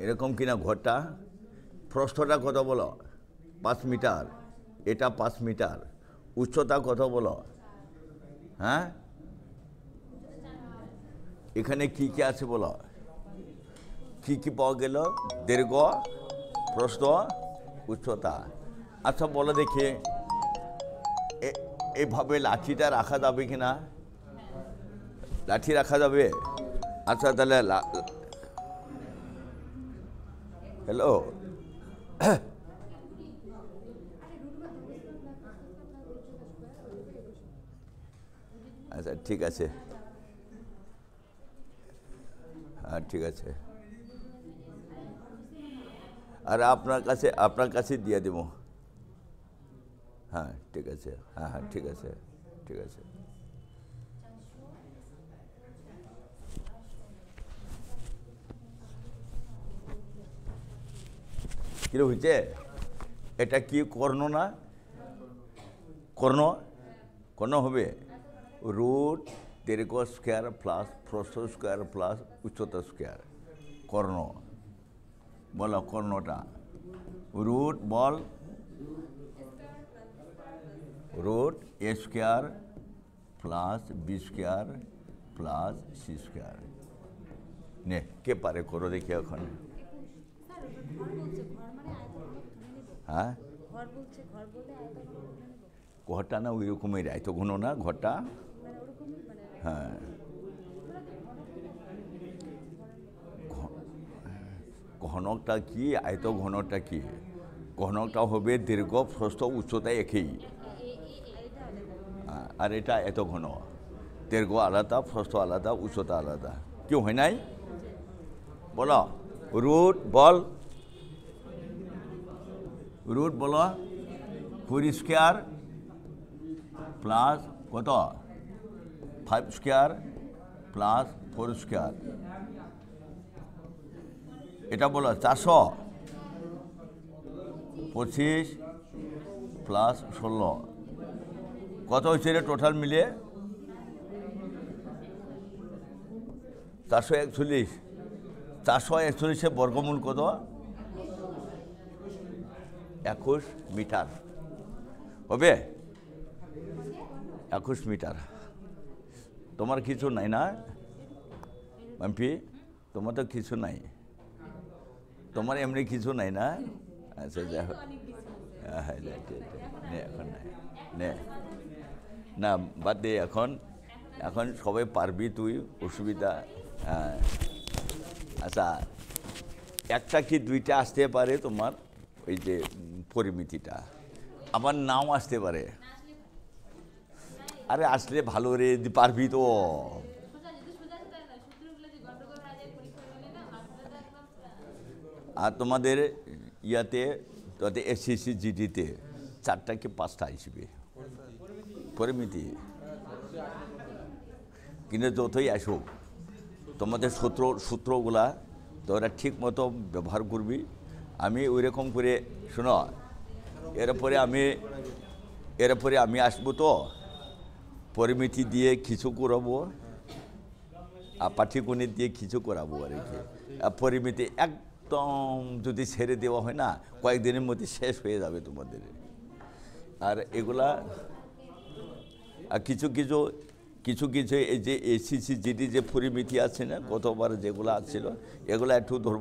এরকম কিনা ঘরটা প্রস্থটা কত বলো পাঁচ মিটার এটা পাঁচ মিটার উচ্চতা কত বলো হ্যাঁ এখানে কি কি আছে বলো কি কি পাওয়া গেল দীর্ঘ প্রশ্ন উচ্চতা আচ্ছা বলে দেখে এভাবে লাঠিটা রাখা যাবে কি না লাঠি রাখা যাবে আচ্ছা তাহলে হ্যালো আচ্ছা ঠিক আছে হ্যাঁ ঠিক আছে আর আপনার কাছে আপনার কাছে দিয়ে দেব হ্যাঁ ঠিক আছে হ্যাঁ হ্যাঁ ঠিক আছে ঠিক আছে কিরে হয়েছে এটা কি কর্ণ না কর্ণ কর্ণ হবে root Terek square plus frost square plus উচ্চতা স্কোয়ার কর্ণ বলো কর্ণটা রুট বল রুট এ square plus B square plus C square নে কে পারে করো দেখি এখন হ্যাঁ ঘরটা না ওই রকমের এত ঘন না ঘরটা মানে মানে হ্যাঁ ঘনকটা কি আয়ত ঘনকটা কি ঘনকটা হবে দীর্ঘ প্রস্থ উচ্চতা একই আর এটা এত ঘন দীর্ঘ আলাদা প্রস্থ আলাদা উচ্চতা আলাদা কেউ হয় নাই বল root ball root ball four square plus কত five square plus four square এটা বলো চারশো পঁচিশ প্লাস ষোলো কত হয়েছে রে টোটাল মিলিয়ে চারশো একচল্লিশ চারশো একচল্লিশে বর্গমূল কত একুশ মিটার হবে একুশ মিটার তোমার কিছু নাই না এমপি তোমার তো কিছু নাই তোমার এমনি কিছু নাই না আচ্ছা এখন নে না বাদ দে এখন এখন সবাই পারবি তুই অসুবিধা হ্যাঁ আচ্ছা একটা কি দুইটা আসতে পারে তোমার ওই যে পরিমিতিটা আমার নাও আসতে পারে আরে আসলে ভালো রে পারবি তো আর তোমাদের ইয়াতে তোমাদের এসিসি জিডিতে চারটা কি পাঁচটা আসবে পরিমিতি কিন্তু যতই আসুক তোমাদের সূত্র সূত্রগুলা তোরা ঠিক মতো ব্যবহার করবি আমি ওই রকম করে শোনো এরপরে আমি এরপরে আমি আসবো তো পরিমিতি দিয়ে কিছু করাবো আর পাঠিকুনি দিয়ে কিছু করাবো আর কি পরিমিতি এক একদম যদি ছেড়ে দেওয়া হয় না কয়েকদিনের মধ্যে শেষ হয়ে যাবে তোমাদের আর এগুলা আর কিছু কিছু কিছু কিছু এই যে এসিসি জিডি যে পরিমিতি আছে না গতবার যেগুলো আছিল এগুলো একটু ধর্ম